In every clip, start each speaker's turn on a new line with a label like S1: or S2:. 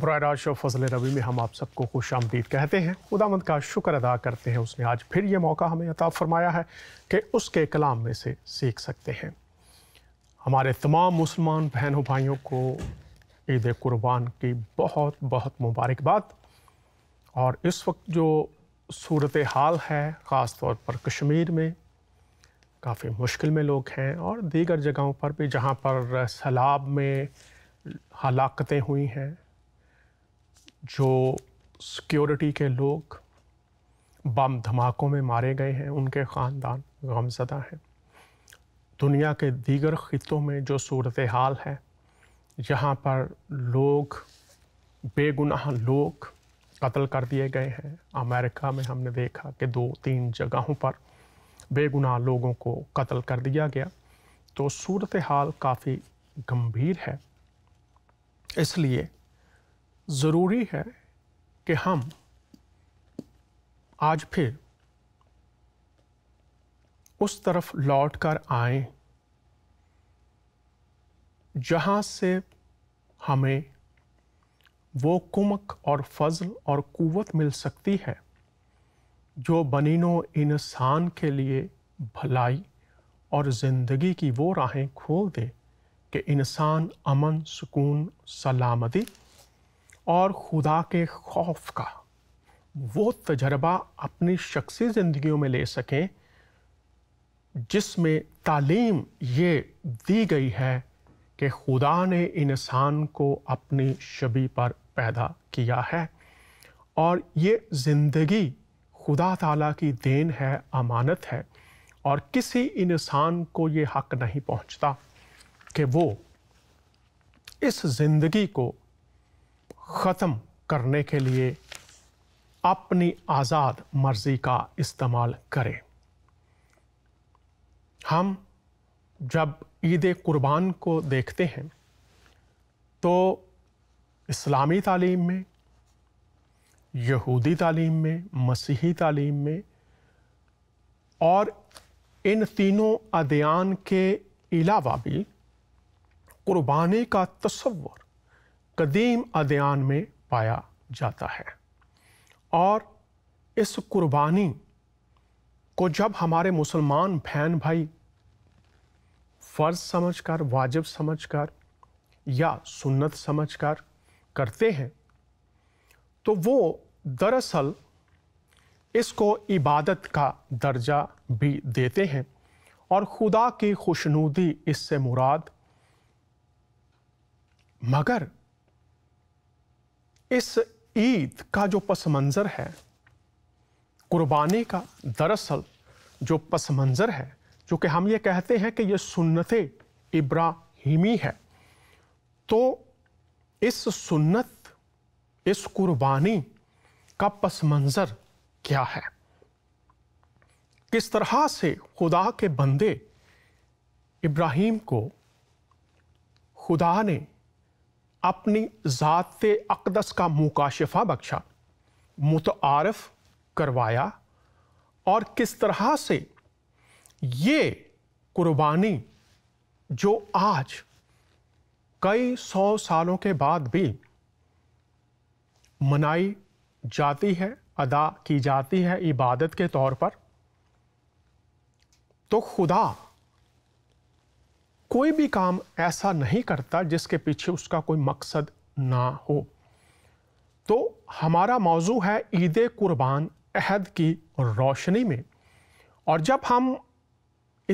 S1: برائے راج شو فضل روی میں ہم آپ سب کو خوش آمدید کہتے ہیں خدا مند کا شکر ادا کرتے ہیں اس نے آج پھر یہ موقع ہمیں عطا فرمایا ہے کہ اس کے کلام میں سے سیکھ سکتے ہیں ہمارے تمام مسلمان بہنوں بھائیوں کو عید قربان کی بہت بہت مبارک اور اس وقت جو صورت حال ہے خاص طور پر کشمیر میں کافی مشکل میں لوگ ہیں اور دیگر جگہوں پر بھی جہاں پر سیلاب میں ہلاکتیں ہوئی ہیں جو سکیورٹی کے لوگ بم دھماکوں میں مارے گئے ہیں ان کے خاندان غمزدہ ہیں دنیا کے دیگر خطوں میں جو صورت حال ہے یہاں پر لوگ بے گناہ لوگ قتل کر دیے گئے ہیں امریکہ میں ہم نے دیکھا کہ دو تین جگہوں پر بے گناہ لوگوں کو قتل کر دیا گیا تو صورت حال کافی گمبھیر ہے اس لیے ضروری ہے کہ ہم آج پھر اس طرف لوٹ کر آئیں جہاں سے ہمیں وہ کمک اور فضل اور قوت مل سکتی ہے جو بنین و انسان کے لیے بھلائی اور زندگی کی وہ راہیں کھول دے کہ انسان امن سکون سلامتی اور خدا کے خوف کا وہ تجربہ اپنی شخصی زندگیوں میں لے سکیں جس میں تعلیم یہ دی گئی ہے کہ خدا نے انسان کو اپنی شبی پر پیدا کیا ہے اور یہ زندگی خدا تعالیٰ کی دین ہے امانت ہے اور کسی انسان کو یہ حق نہیں پہنچتا کہ وہ اس زندگی کو ختم کرنے کے لیے اپنی آزاد مرضی کا استعمال کریں ہم جب عید قربان کو دیکھتے ہیں تو اسلامی تعلیم میں یہودی تعلیم میں مسیحی تعلیم میں اور ان تینوں ادیان کے علاوہ بھی قربانی کا تصور قدیم ادیان میں پایا جاتا ہے اور اس قربانی کو جب ہمارے مسلمان بہن بھائی فرض سمجھ کر واجب سمجھ کر یا سنت سمجھ کر کرتے ہیں تو وہ دراصل اس کو عبادت کا درجہ بھی دیتے ہیں اور خدا کی خوشنودی اس سے مراد مگر اس عید کا جو پس منظر ہے قربانی کا دراصل جو پس منظر ہے جو کہ ہم یہ کہتے ہیں کہ یہ سنت ابراہیمی ہے تو اس سنت اس قربانی کا پس منظر کیا ہے کس طرح سے خدا کے بندے ابراہیم کو خدا نے اپنی ذات اقدس کا مکاشفہ بخشا متعارف کروایا اور کس طرح سے یہ قربانی جو آج کئی سو سالوں کے بعد بھی منائی جاتی ہے ادا کی جاتی ہے عبادت کے طور پر تو خدا کوئی بھی کام ایسا نہیں کرتا جس کے پیچھے اس کا کوئی مقصد نہ ہو تو ہمارا موضوع ہے عید قربان عہد کی روشنی میں اور جب ہم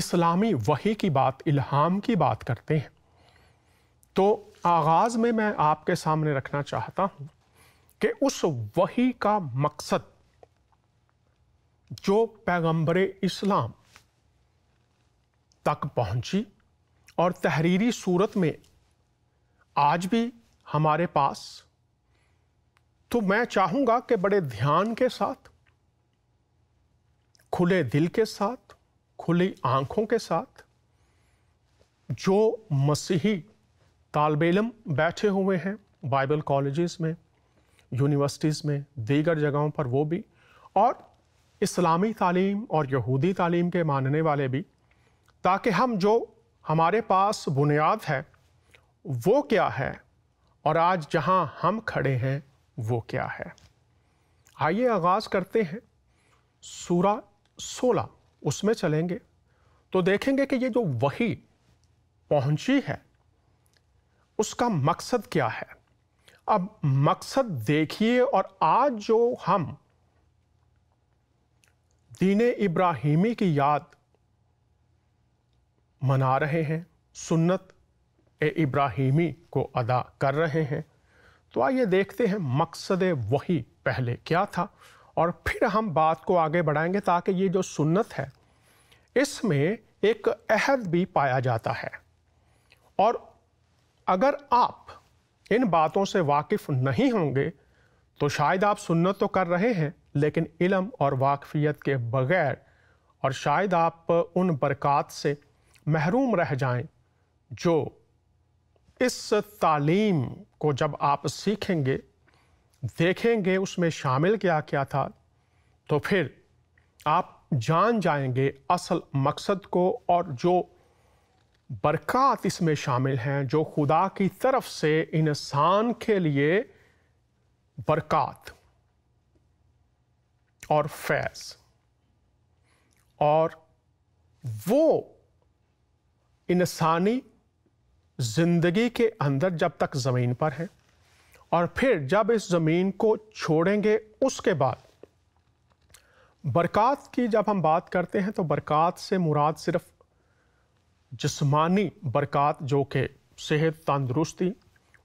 S1: اسلامی وہی کی بات الہام کی بات کرتے ہیں تو آغاز میں میں آپ کے سامنے رکھنا چاہتا ہوں کہ اس وہی کا مقصد جو پیغمبر اسلام تک پہنچی اور تحریری صورت میں آج بھی ہمارے پاس تو میں چاہوں گا کہ بڑے دھیان کے ساتھ کھلے دل کے ساتھ کھلی آنکھوں کے ساتھ جو مسیحی طالب علم بیٹھے ہوئے ہیں بائبل کالجز میں یونیورسٹیز میں دیگر جگہوں پر وہ بھی اور اسلامی تعلیم اور یہودی تعلیم کے ماننے والے بھی تاکہ ہم جو ہمارے پاس بنیاد ہے وہ کیا ہے اور آج جہاں ہم کھڑے ہیں وہ کیا ہے آئیے آغاز کرتے ہیں سورہ سولہ اس میں چلیں گے تو دیکھیں گے کہ یہ جو وہی پہنچی ہے اس کا مقصد کیا ہے اب مقصد دیکھیے اور آج جو ہم دین ابراہیمی کی یاد منا رہے ہیں سنت اے ابراہیمی کو ادا کر رہے ہیں تو آئیے دیکھتے ہیں مقصد وہی پہلے کیا تھا اور پھر ہم بات کو آگے بڑھائیں گے تاکہ یہ جو سنت ہے اس میں ایک عہد بھی پایا جاتا ہے اور اگر آپ ان باتوں سے واقف نہیں ہوں گے تو شاید آپ سنت تو کر رہے ہیں لیکن علم اور واقفیت کے بغیر اور شاید آپ ان برکات سے محروم رہ جائیں جو اس تعلیم کو جب آپ سیکھیں گے دیکھیں گے اس میں شامل کیا کیا تھا تو پھر آپ جان جائیں گے اصل مقصد کو اور جو برکات اس میں شامل ہیں جو خدا کی طرف سے انسان کے لیے برکات اور فیض اور وہ انسانی زندگی کے اندر جب تک زمین پر ہیں اور پھر جب اس زمین کو چھوڑیں گے اس کے بعد برکات کی جب ہم بات کرتے ہیں تو برکات سے مراد صرف جسمانی برکات جو کہ صحت تندرستی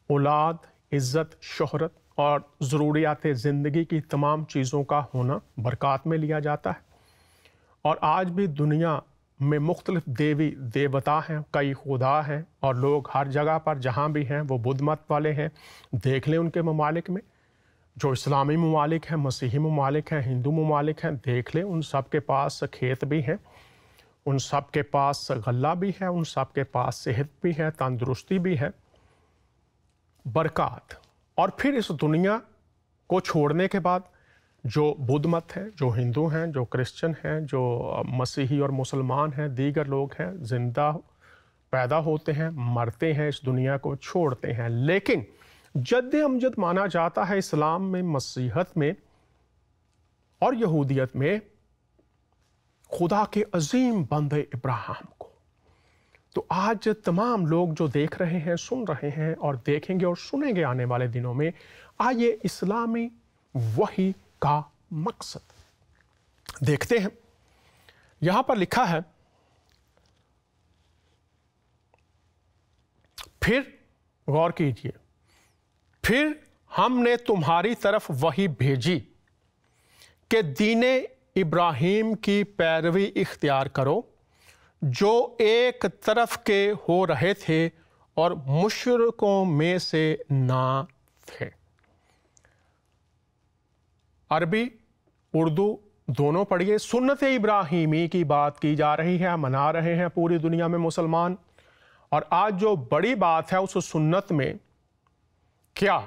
S1: اولاد عزت شہرت اور ضروریات زندگی کی تمام چیزوں کا ہونا برکات میں لیا جاتا ہے اور آج بھی دنیا میں مختلف دیوی دیوتا ہیں کئی خدا ہیں اور لوگ ہر جگہ پر جہاں بھی ہیں وہ بدھ مت والے ہیں دیکھ لیں ان کے ممالک میں جو اسلامی ممالک ہیں مسیحی ممالک ہیں ہندو ممالک ہیں دیکھ لیں ان سب کے پاس کھیت بھی ہیں ان سب کے پاس غلہ بھی ہے ان سب کے پاس صحت بھی ہے تندرستی بھی ہے برکات اور پھر اس دنیا کو چھوڑنے کے بعد جو بدھ مت ہیں جو ہندو ہیں جو کرسچن ہیں جو مسیحی اور مسلمان ہیں دیگر لوگ ہیں زندہ پیدا ہوتے ہیں مرتے ہیں اس دنیا کو چھوڑتے ہیں لیکن جد امجد مانا جاتا ہے اسلام میں مسیحت میں اور یہودیت میں خدا کے عظیم بندے ابراہم کو تو آج تمام لوگ جو دیکھ رہے ہیں سن رہے ہیں اور دیکھیں گے اور سنیں گے آنے والے دنوں میں آئیے اسلامی وہی کا مقصد دیکھتے ہیں یہاں پر لکھا ہے پھر غور کیجئے پھر ہم نے تمہاری طرف وہی بھیجی کہ دین ابراہیم کی پیروی اختیار کرو جو ایک طرف کے ہو رہے تھے اور مشرقوں میں سے نہ تھے عربی اردو دونوں پڑھیے سنت ابراہیمی کی بات کی جا رہی ہے منا رہے ہیں پوری دنیا میں مسلمان اور آج جو بڑی بات ہے اس سنت میں کیا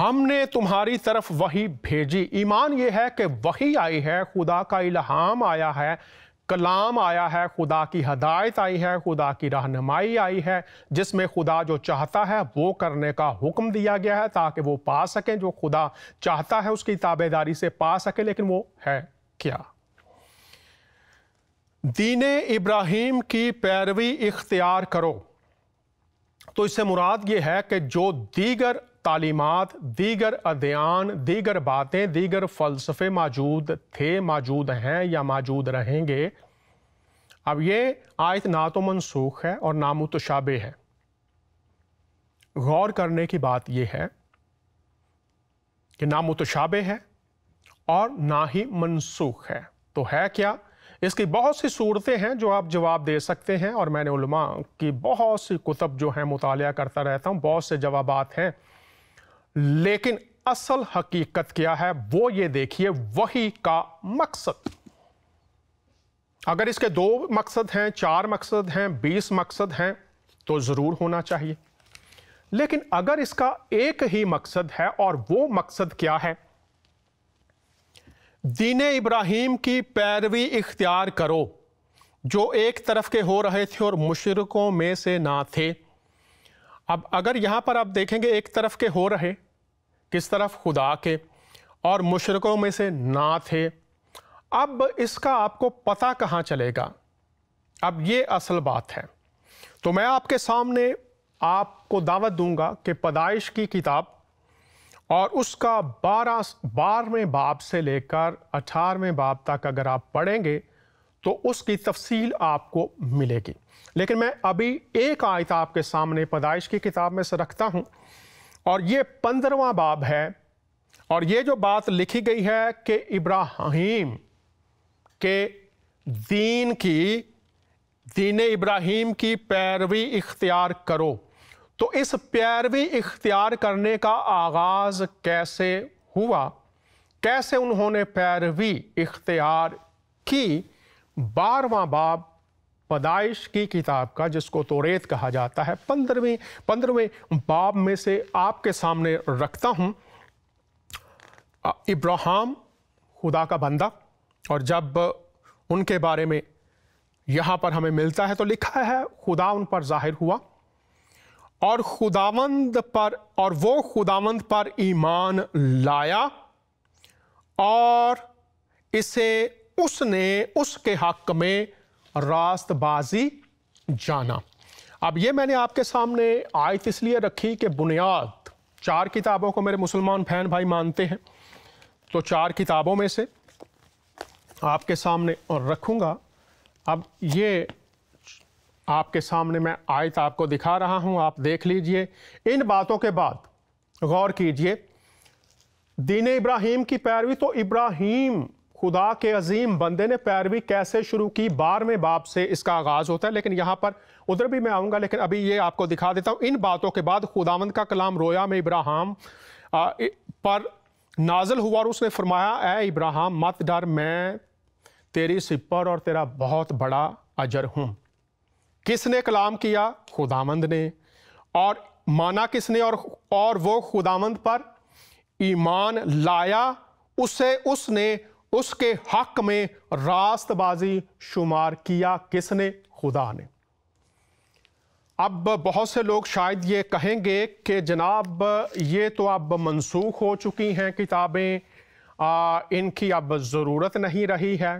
S1: ہم نے تمہاری طرف وہی بھیجی ایمان یہ ہے کہ وہی آئی ہے خدا کا الہام آیا ہے کلام آیا ہے خدا کی ہدایت آئی ہے خدا کی رہنمائی آئی ہے جس میں خدا جو چاہتا ہے وہ کرنے کا حکم دیا گیا ہے تاکہ وہ پا سکیں جو خدا چاہتا ہے اس کی تابے داری سے پا سکے لیکن وہ ہے کیا دین ابراہیم کی پیروی اختیار کرو تو اس سے مراد یہ ہے کہ جو دیگر تعلیمات دیگر ادیان دیگر باتیں دیگر فلسفے موجود تھے موجود ہیں یا موجود رہیں گے اب یہ آیت نہ تو منسوخ ہے اور نہ متشابہ ہے غور کرنے کی بات یہ ہے کہ نہ متشابہ ہے اور نہ ہی منسوخ ہے تو ہے کیا اس کی بہت سی صورتیں ہیں جو آپ جواب دے سکتے ہیں اور میں نے علماء کی بہت سی کتب جو ہیں مطالعہ کرتا رہتا ہوں بہت سے جوابات ہیں لیکن اصل حقیقت کیا ہے وہ یہ دیکھیے وہی کا مقصد اگر اس کے دو مقصد ہیں چار مقصد ہیں بیس مقصد ہیں تو ضرور ہونا چاہیے لیکن اگر اس کا ایک ہی مقصد ہے اور وہ مقصد کیا ہے دین ابراہیم کی پیروی اختیار کرو جو ایک طرف کے ہو رہے تھے اور مشرقوں میں سے نہ تھے اب اگر یہاں پر آپ دیکھیں گے ایک طرف کے ہو رہے کس طرف خدا کے اور مشرقوں میں سے نہ تھے اب اس کا آپ کو پتہ کہاں چلے گا اب یہ اصل بات ہے تو میں آپ کے سامنے آپ کو دعوت دوں گا کہ پیدائش کی کتاب اور اس کا بارہ بارہویں باپ سے لے کر اٹھارہویں باب تک اگر آپ پڑھیں گے تو اس کی تفصیل آپ کو ملے گی لیکن میں ابھی ایک آیت آپ کے سامنے پیدائش کی کتاب میں سے رکھتا ہوں اور یہ پندرواں باب ہے اور یہ جو بات لکھی گئی ہے کہ ابراہیم کے دین کی دین ابراہیم کی پیروی اختیار کرو تو اس پیروی اختیار کرنے کا آغاز کیسے ہوا کیسے انہوں نے پیروی اختیار کی بارہواں باب پیدائش کی کتاب کا جس کو توریت کہا جاتا ہے پندرہویں پندرہویں باب میں سے آپ کے سامنے رکھتا ہوں ابراہم خدا کا بندہ اور جب ان کے بارے میں یہاں پر ہمیں ملتا ہے تو لکھا ہے خدا ان پر ظاہر ہوا اور خداوند پر اور وہ خداوند پر ایمان لایا اور اسے اس نے اس کے حق میں راست بازی جانا اب یہ میں نے آپ کے سامنے آیت اس لیے رکھی کہ بنیاد چار کتابوں کو میرے مسلمان بہن بھائی مانتے ہیں تو چار کتابوں میں سے آپ کے سامنے اور رکھوں گا اب یہ آپ کے سامنے میں آیت آپ کو دکھا رہا ہوں آپ دیکھ لیجئے ان باتوں کے بعد غور کیجئے دین ابراہیم کی پیروی تو ابراہیم خدا کے عظیم بندے نے پیروی کیسے شروع کی بار میں باپ سے اس کا آغاز ہوتا ہے لیکن یہاں پر ادھر بھی میں آؤں گا لیکن ابھی یہ آپ کو دکھا دیتا ہوں ان باتوں کے بعد خداوند کا کلام رویا میں ابراہم پر نازل ہوا اور اس نے فرمایا اے ابراہم مت ڈر میں تیری سپر اور تیرا بہت بڑا اجر ہوں کس نے کلام کیا خداوند نے اور مانا کس نے اور اور وہ خداوند پر ایمان لایا اسے اس نے اس کے حق میں راست بازی شمار کیا کس نے خدا نے اب بہت سے لوگ شاید یہ کہیں گے کہ جناب یہ تو اب منسوخ ہو چکی ہیں کتابیں ان کی اب ضرورت نہیں رہی ہے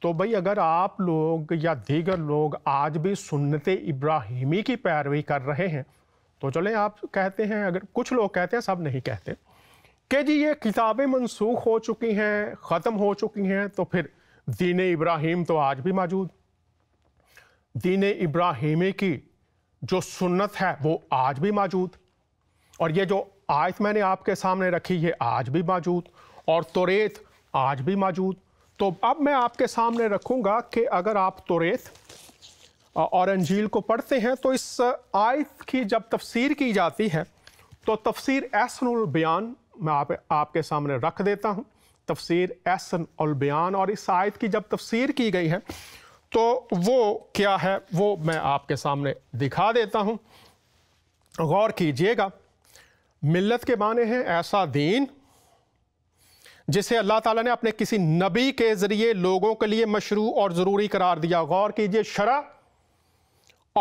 S1: تو بھئی اگر آپ لوگ یا دیگر لوگ آج بھی سنت ابراہیمی کی پیروی کر رہے ہیں تو چلیں آپ کہتے ہیں اگر کچھ لوگ کہتے ہیں سب نہیں کہتے کہ جی یہ کتابیں منسوخ ہو چکی ہیں ختم ہو چکی ہیں تو پھر دین ابراہیم تو آج بھی موجود دین ابراہیمی کی جو سنت ہے وہ آج بھی موجود اور یہ جو آیت میں نے آپ کے سامنے رکھی یہ آج بھی موجود اور توریت آج بھی موجود تو اب میں آپ کے سامنے رکھوں گا کہ اگر آپ توریت اور انجیل کو پڑھتے ہیں تو اس آیت کی جب تفسیر کی جاتی ہے تو تفسیر احسن البیان آپ آپ کے سامنے رکھ دیتا ہوں تفسیر احسن البیان اور اس آیت کی جب تفسیر کی گئی ہے تو وہ کیا ہے وہ میں آپ کے سامنے دکھا دیتا ہوں غور کیجئے گا ملت کے معنی ہیں ایسا دین جسے اللہ تعالیٰ نے اپنے کسی نبی کے ذریعے لوگوں کے لیے مشروع اور ضروری قرار دیا غور کیجئے شرع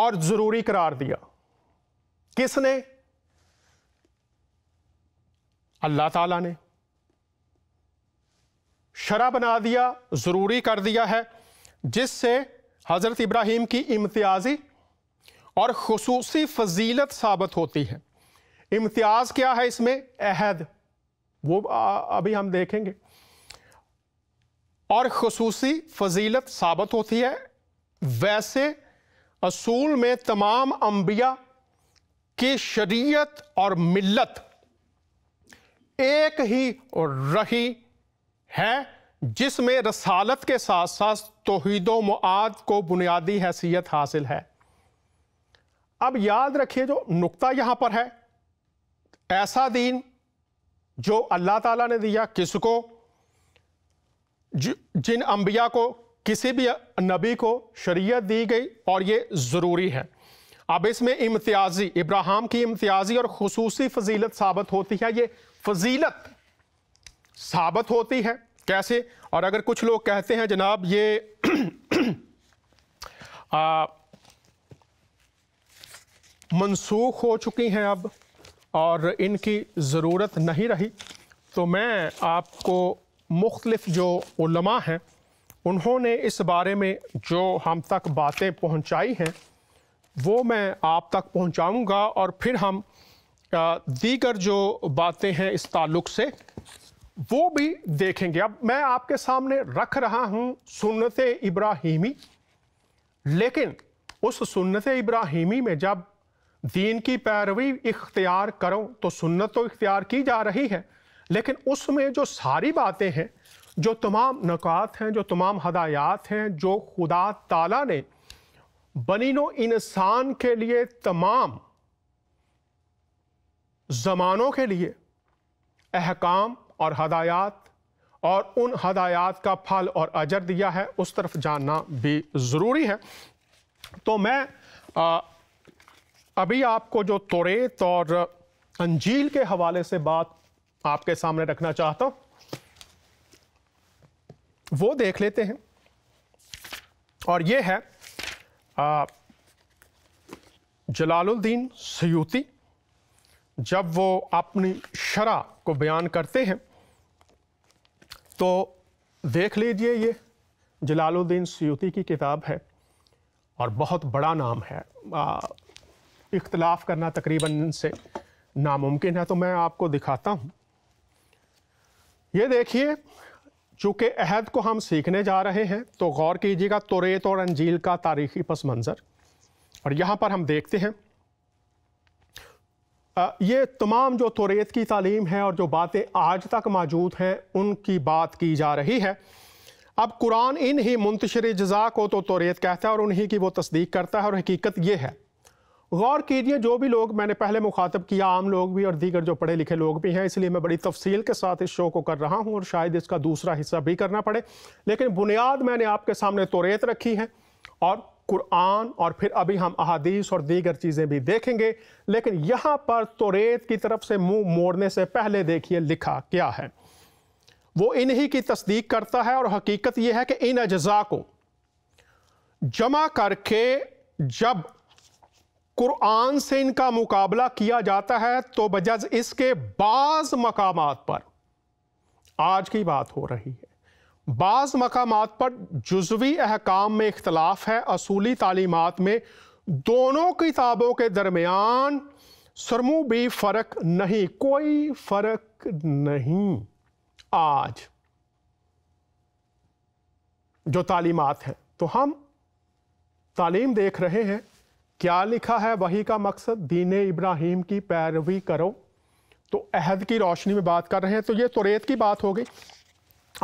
S1: اور ضروری قرار دیا کس نے اللہ تعالیٰ نے شرع بنا دیا ضروری کر دیا ہے جس سے حضرت ابراہیم کی امتیازی اور خصوصی فضیلت ثابت ہوتی ہے امتیاز کیا ہے اس میں عہد وہ ابھی ہم دیکھیں گے اور خصوصی فضیلت ثابت ہوتی ہے ویسے اصول میں تمام انبیاء کی شریعت اور ملت ایک ہی رہی ہے جس میں رسالت کے ساتھ ساتھ توحید و معاد کو بنیادی حیثیت حاصل ہے اب یاد رکھیے جو نقطہ یہاں پر ہے ایسا دین جو اللہ تعالیٰ نے دیا کس کو جن انبیاء کو کسی بھی نبی کو شریعت دی گئی اور یہ ضروری ہے اب اس میں امتیازی ابراہم کی امتیازی اور خصوصی فضیلت ثابت ہوتی ہے یہ فضیلت ثابت ہوتی ہے کیسے اور اگر کچھ لوگ کہتے ہیں جناب یہ منسوخ ہو چکی ہیں اب اور ان کی ضرورت نہیں رہی تو میں آپ کو مختلف جو علماء ہیں انہوں نے اس بارے میں جو ہم تک باتیں پہنچائی ہیں وہ میں آپ تک پہنچاؤں گا اور پھر ہم دیگر جو باتیں ہیں اس تعلق سے وہ بھی دیکھیں گے اب میں آپ کے سامنے رکھ رہا ہوں سنت ابراہیمی لیکن اس سنت ابراہیمی میں جب دین کی پیروی اختیار کروں تو سنت تو اختیار کی جا رہی ہے لیکن اس میں جو ساری باتیں ہیں جو تمام نکات ہیں جو تمام ہدایات ہیں جو خدا تعالیٰ نے بنین و انسان کے لیے تمام زمانوں کے لیے احکام اور ہدایات اور ان ہدایات کا پھل اور اجر دیا ہے اس طرف جاننا بھی ضروری ہے تو میں ابھی آپ کو جو توریت اور انجیل کے حوالے سے بات آپ کے سامنے رکھنا چاہتا ہوں وہ دیکھ لیتے ہیں اور یہ ہے جلال الدین سیوتی جب وہ اپنی شرح کو بیان کرتے ہیں تو دیکھ لیجئے یہ جلال الدین سیوتی کی کتاب ہے اور بہت بڑا نام ہے اختلاف کرنا تقریباً سے ناممکن ہے تو میں آپ کو دکھاتا ہوں یہ دیکھیے چونکہ عہد کو ہم سیکھنے جا رہے ہیں تو غور کیجیے گا توریت اور انجیل کا تاریخی پس منظر اور یہاں پر ہم دیکھتے ہیں یہ تمام جو توریت کی تعلیم ہے اور جو باتیں آج تک موجود ہیں ان کی بات کی جا رہی ہے اب قرآن ان ہی منتشر جزا کو تو توریت کہتا ہے اور انہی کی وہ تصدیق کرتا ہے اور حقیقت یہ ہے غور کیجئے جو بھی لوگ میں نے پہلے مخاطب کیا عام لوگ بھی اور دیگر جو پڑھے لکھے لوگ بھی ہیں اس لیے میں بڑی تفصیل کے ساتھ اس شو کو کر رہا ہوں اور شاید اس کا دوسرا حصہ بھی کرنا پڑے لیکن بنیاد میں نے آپ کے سامنے توریت رکھی ہے اور قرآن اور پھر ابھی ہم احادیث اور دیگر چیزیں بھی دیکھیں گے لیکن یہاں پر توریت کی طرف سے منہ موڑنے سے پہلے دیکھیے لکھا کیا ہے وہ انہی کی تصدیق کرتا ہے اور حقیقت یہ ہے کہ ان اجزاء کو جمع کر کے جب قرآن سے ان کا مقابلہ کیا جاتا ہے تو بجز اس کے بعض مقامات پر آج کی بات ہو رہی ہے بعض مقامات پر جزوی احکام میں اختلاف ہے اصولی تعلیمات میں دونوں کتابوں کے درمیان سرمو بھی فرق نہیں کوئی فرق نہیں آج جو تعلیمات ہیں تو ہم تعلیم دیکھ رہے ہیں کیا لکھا ہے وہی کا مقصد دین ابراہیم کی پیروی کرو تو عہد کی روشنی میں بات کر رہے ہیں تو یہ توریت کی بات ہو گئی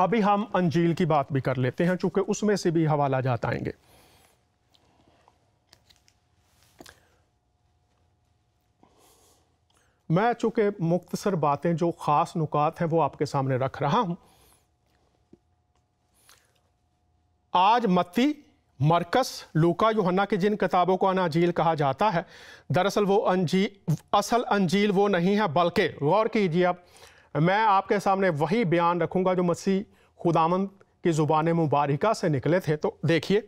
S1: ابھی ہم انجیل کی بات بھی کر لیتے ہیں چونکہ اس میں سے بھی حوالہ جات آئیں گے میں چونکہ مختصر باتیں جو خاص نکات ہیں وہ آپ کے سامنے رکھ رہا ہوں آج متی مرکس لوکا یوہنہ کے جن کتابوں کو اناجیل کہا جاتا ہے دراصل وہ انجیل اصل انجیل وہ نہیں ہے بلکہ غور کیجیے اب میں آپ کے سامنے وہی بیان رکھوں گا جو مسیح خدامند کی زبان مبارکہ سے نکلے تھے تو دیکھیے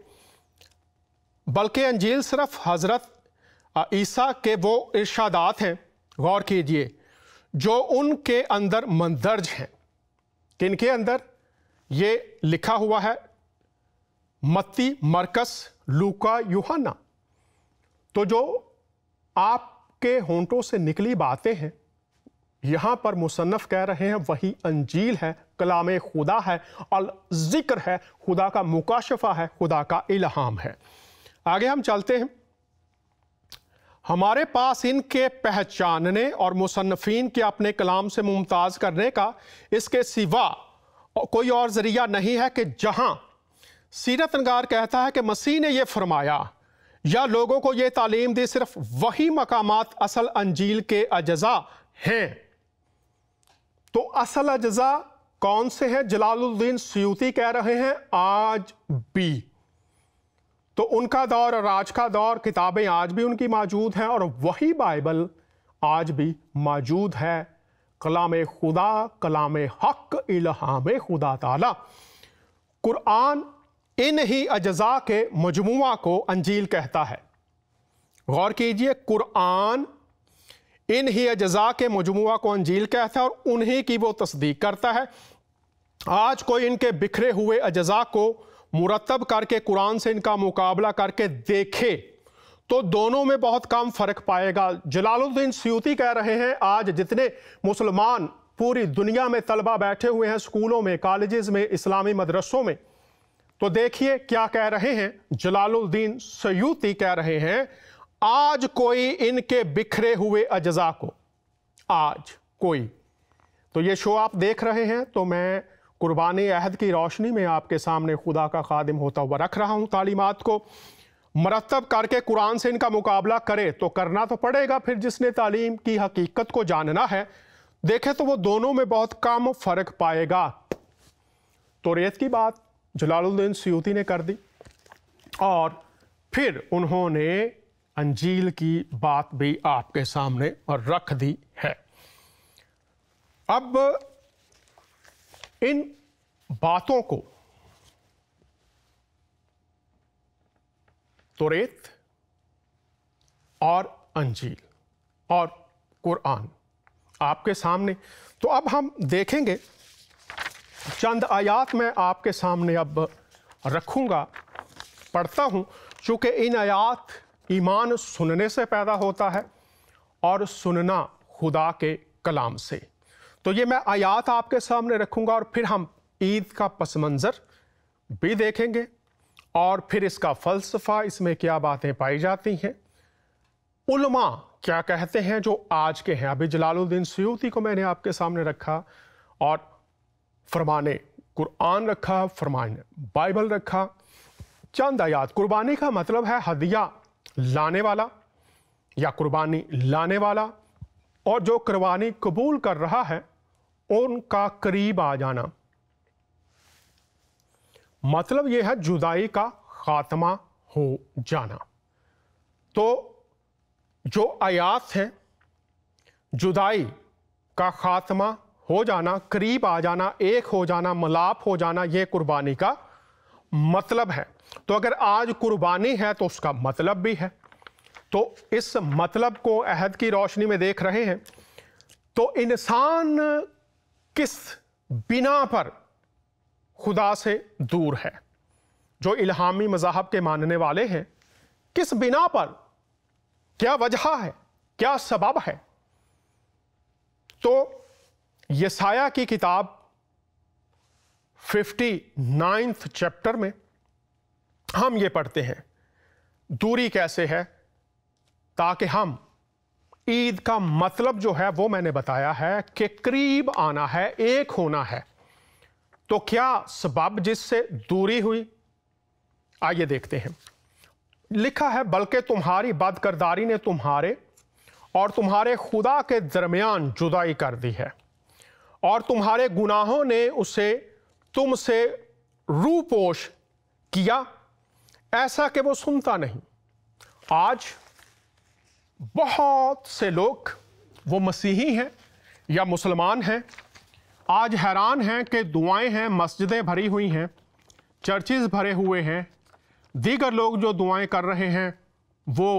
S1: بلکہ انجیل صرف حضرت عیسیٰ کے وہ ارشادات ہیں غور کیجئے جو ان کے اندر مندرج ہیں کن کے اندر یہ لکھا ہوا ہے متی مرکس لوکا یوہانا تو جو آپ کے ہونٹوں سے نکلی باتیں ہیں یہاں پر مصنف کہہ رہے ہیں وہی انجیل ہے کلام خدا ہے الذکر ہے خدا کا مکاشفہ ہے خدا کا الہام ہے آگے ہم چلتے ہیں ہمارے پاس ان کے پہچاننے اور مصنفین کے اپنے کلام سے ممتاز کرنے کا اس کے سوا کوئی اور ذریعہ نہیں ہے کہ جہاں سیرت انگار کہتا ہے کہ مسیح نے یہ فرمایا یا لوگوں کو یہ تعلیم دی صرف وہی مقامات اصل انجیل کے اجزاء ہیں تو اصل اجزاء کون سے ہیں جلال الدین سیوتی کہہ رہے ہیں آج بھی تو ان کا دور اور آج کا دور کتابیں آج بھی ان کی موجود ہیں اور وہی بائبل آج بھی موجود ہے کلام خدا کلام حق الہام خدا تعالی قرآن ان ہی اجزاء کے مجموعہ کو انجیل کہتا ہے غور کیجئے قرآن ان ہی کے مجموعہ کو انجیل کہتا ہے اور انہی کی وہ تصدیق کرتا ہے آج کوئی ان کے بکھرے ہوئے اجزاء کو مرتب کر کے قرآن سے ان کا مقابلہ کر کے دیکھے تو دونوں میں بہت کم فرق پائے گا جلال الدین سیوتی کہہ رہے ہیں آج جتنے مسلمان پوری دنیا میں طلبہ بیٹھے ہوئے ہیں سکولوں میں کالجز میں اسلامی مدرسوں میں تو دیکھیے کیا کہہ رہے ہیں جلال الدین سیوتی کہہ رہے ہیں آج کوئی ان کے بکھرے ہوئے اجزاء کو آج کوئی تو یہ شو آپ دیکھ رہے ہیں تو میں قربان عہد کی روشنی میں آپ کے سامنے خدا کا خادم ہوتا ہوا رکھ رہا ہوں تعلیمات کو مرتب کر کے قرآن سے ان کا مقابلہ کرے تو کرنا تو پڑے گا پھر جس نے تعلیم کی حقیقت کو جاننا ہے دیکھے تو وہ دونوں میں بہت کم فرق پائے گا تو ریت کی بات جلال الدین سیوتی نے کر دی اور پھر انہوں نے انجیل کی بات بھی آپ کے سامنے اور رکھ دی ہے اب ان باتوں کو توریت اور انجیل اور قرآن آپ کے سامنے تو اب ہم دیکھیں گے چند آیات میں آپ کے سامنے اب رکھوں گا پڑھتا ہوں چونکہ ان آیات ایمان سننے سے پیدا ہوتا ہے اور سننا خدا کے کلام سے تو یہ میں آیات آپ کے سامنے رکھوں گا اور پھر ہم عید کا پس منظر بھی دیکھیں گے اور پھر اس کا فلسفہ اس میں کیا باتیں پائی جاتی ہیں علماء کیا کہتے ہیں جو آج کے ہیں ابھی جلال الدین سیوتی کو میں نے آپ کے سامنے رکھا اور فرمانے قرآن رکھا فرمان بائبل رکھا چند آیات قربانی کا مطلب ہے ہدیہ لانے والا یا قربانی لانے والا اور جو قربانی قبول کر رہا ہے ان کا قریب آ جانا مطلب یہ ہے جدائی کا خاتمہ ہو جانا تو جو آیات ہیں جدائی کا خاتمہ ہو جانا قریب آ جانا ایک ہو جانا ملاپ ہو جانا یہ قربانی کا مطلب ہے تو اگر آج قربانی ہے تو اس کا مطلب بھی ہے تو اس مطلب کو عہد کی روشنی میں دیکھ رہے ہیں تو انسان کس بنا پر خدا سے دور ہے جو الہامی مذاہب کے ماننے والے ہیں کس بنا پر کیا وجہ ہے کیا سبب ہے تو یسایہ کی کتاب ففٹی نائنتھ چیپٹر میں ہم یہ پڑھتے ہیں دوری کیسے ہے تاکہ ہم عید کا مطلب جو ہے وہ میں نے بتایا ہے کہ قریب آنا ہے ایک ہونا ہے تو کیا سبب جس سے دوری ہوئی آئیے دیکھتے ہیں لکھا ہے بلکہ تمہاری بد کرداری نے تمہارے اور تمہارے خدا کے درمیان جدائی کر دی ہے اور تمہارے گناہوں نے اسے تم سے رو پوش کیا ایسا کہ وہ سنتا نہیں آج بہت سے لوگ وہ مسیحی ہیں یا مسلمان ہیں آج حیران ہیں کہ دعائیں ہیں مسجدیں بھری ہوئی ہیں چرچز بھرے ہوئے ہیں دیگر لوگ جو دعائیں کر رہے ہیں وہ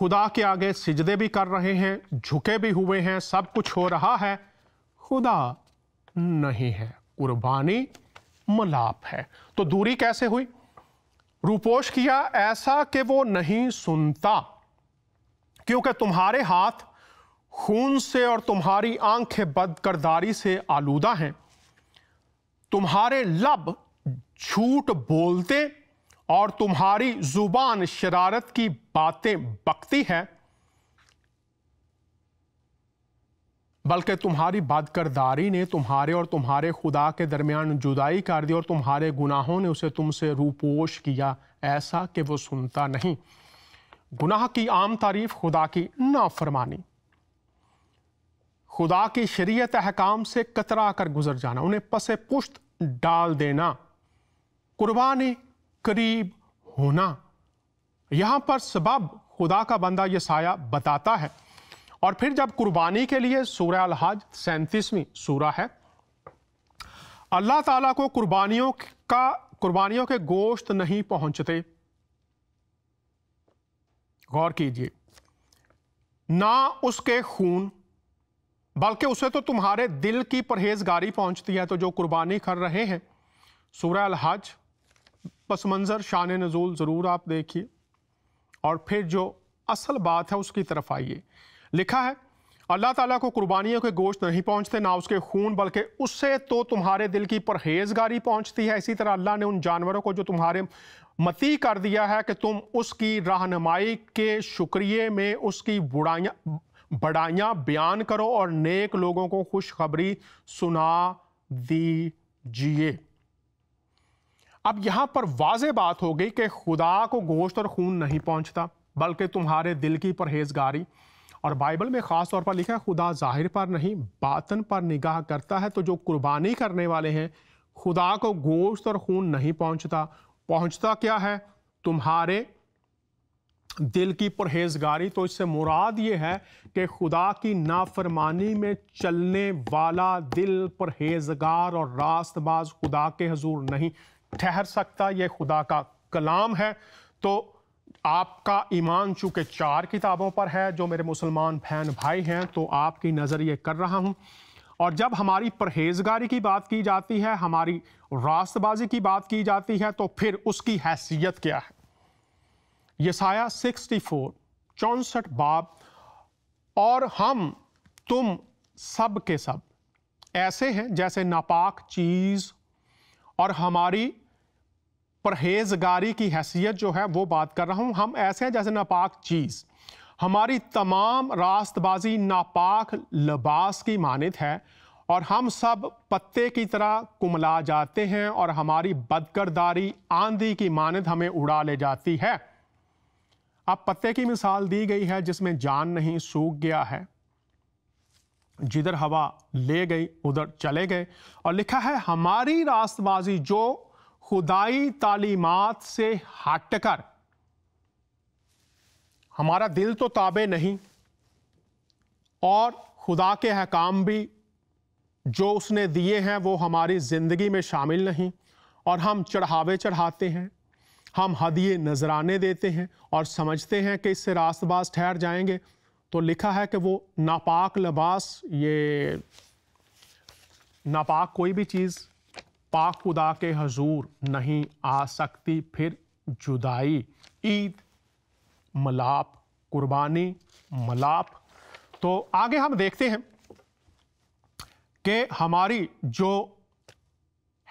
S1: خدا کے آگے سجدے بھی کر رہے ہیں جھکے بھی ہوئے ہیں سب کچھ ہو رہا ہے خدا نہیں ہے قربانی ملاپ ہے تو دوری کیسے ہوئی روپوش کیا ایسا کہ وہ نہیں سنتا کیونکہ تمہارے ہاتھ خون سے اور تمہاری آنکھیں بد کرداری سے آلودہ ہیں تمہارے لب جھوٹ بولتے اور تمہاری زبان شرارت کی باتیں بکتی ہے بلکہ تمہاری بدکرداری نے تمہارے اور تمہارے خدا کے درمیان جدائی کر دی اور تمہارے گناہوں نے اسے تم سے روپوش کیا ایسا کہ وہ سنتا نہیں گناہ کی عام تعریف خدا کی نافرمانی خدا کی شریعت احکام سے کترا کر گزر جانا انہیں پس پشت ڈال دینا قربان قریب ہونا یہاں پر سبب خدا کا بندہ یہ سایہ بتاتا ہے اور پھر جب قربانی کے لیے سورہ الحج سینتیسویں سورہ ہے اللہ تعالیٰ کو قربانیوں کا قربانیوں کے گوشت نہیں پہنچتے غور کیجئے نہ اس کے خون بلکہ اسے تو تمہارے دل کی پرہیزگاری پہنچتی ہے تو جو قربانی کر رہے ہیں سورہ الحج پس منظر شان نزول ضرور آپ دیکھیے اور پھر جو اصل بات ہے اس کی طرف آئیے لکھا ہے اللہ تعالیٰ کو قربانیوں کے گوشت نہیں پہنچتے نہ اس کے خون بلکہ اس سے تو تمہارے دل کی پرہیزگاری پہنچتی ہے اسی طرح اللہ نے ان جانوروں کو جو تمہارے متی کر دیا ہے کہ تم اس کی رہنمائی کے شکریے میں اس کی بڑائیاں بڑائیاں بیان کرو اور نیک لوگوں کو خوشخبری سنا دی جیے اب یہاں پر واضح بات ہو گئی کہ خدا کو گوشت اور خون نہیں پہنچتا بلکہ تمہارے دل کی پرہیزگاری گاری اور بائبل میں خاص طور پر لکھا ہے خدا ظاہر پر نہیں باطن پر نگاہ کرتا ہے تو جو قربانی کرنے والے ہیں خدا کو گوشت اور خون نہیں پہنچتا پہنچتا کیا ہے تمہارے دل کی پرہیزگاری تو اس سے مراد یہ ہے کہ خدا کی نافرمانی میں چلنے والا دل پرہیزگار اور راست باز خدا کے حضور نہیں ٹھہر سکتا یہ خدا کا کلام ہے تو آپ کا ایمان چونکہ چار کتابوں پر ہے جو میرے مسلمان بہن بھائی ہیں تو آپ کی نظر یہ کر رہا ہوں اور جب ہماری پرہیزگاری کی بات کی جاتی ہے ہماری راست بازی کی بات کی جاتی ہے تو پھر اس کی حیثیت کیا ہے یسایہ سکسٹی فور چونسٹھ باب اور ہم تم سب کے سب ایسے ہیں جیسے ناپاک چیز اور ہماری پرہیزگاری کی حیثیت جو ہے وہ بات کر رہا ہوں ہم ایسے ہیں جیسے ناپاک چیز ہماری تمام راست بازی ناپاک لباس کی مانت ہے اور ہم سب پتے کی طرح کملا جاتے ہیں اور ہماری بدکرداری آندھی کی مانت ہمیں اڑا لے جاتی ہے اب پتے کی مثال دی گئی ہے جس میں جان نہیں سوکھ گیا ہے جدھر ہوا لے گئی ادھر چلے گئے اور لکھا ہے ہماری راست بازی جو خدائی تعلیمات سے ہٹ کر ہمارا دل تو تابع نہیں اور خدا کے حکام بھی جو اس نے دیے ہیں وہ ہماری زندگی میں شامل نہیں اور ہم چڑھاوے چڑھاتے ہیں ہم ہدیے نذرانے دیتے ہیں اور سمجھتے ہیں کہ اس سے راست باز ٹھہر جائیں گے تو لکھا ہے کہ وہ ناپاک لباس یہ ناپاک کوئی بھی چیز پاک خدا کے حضور نہیں آ سکتی پھر جدائی عید ملاپ قربانی ملاپ تو آگے ہم دیکھتے ہیں کہ ہماری جو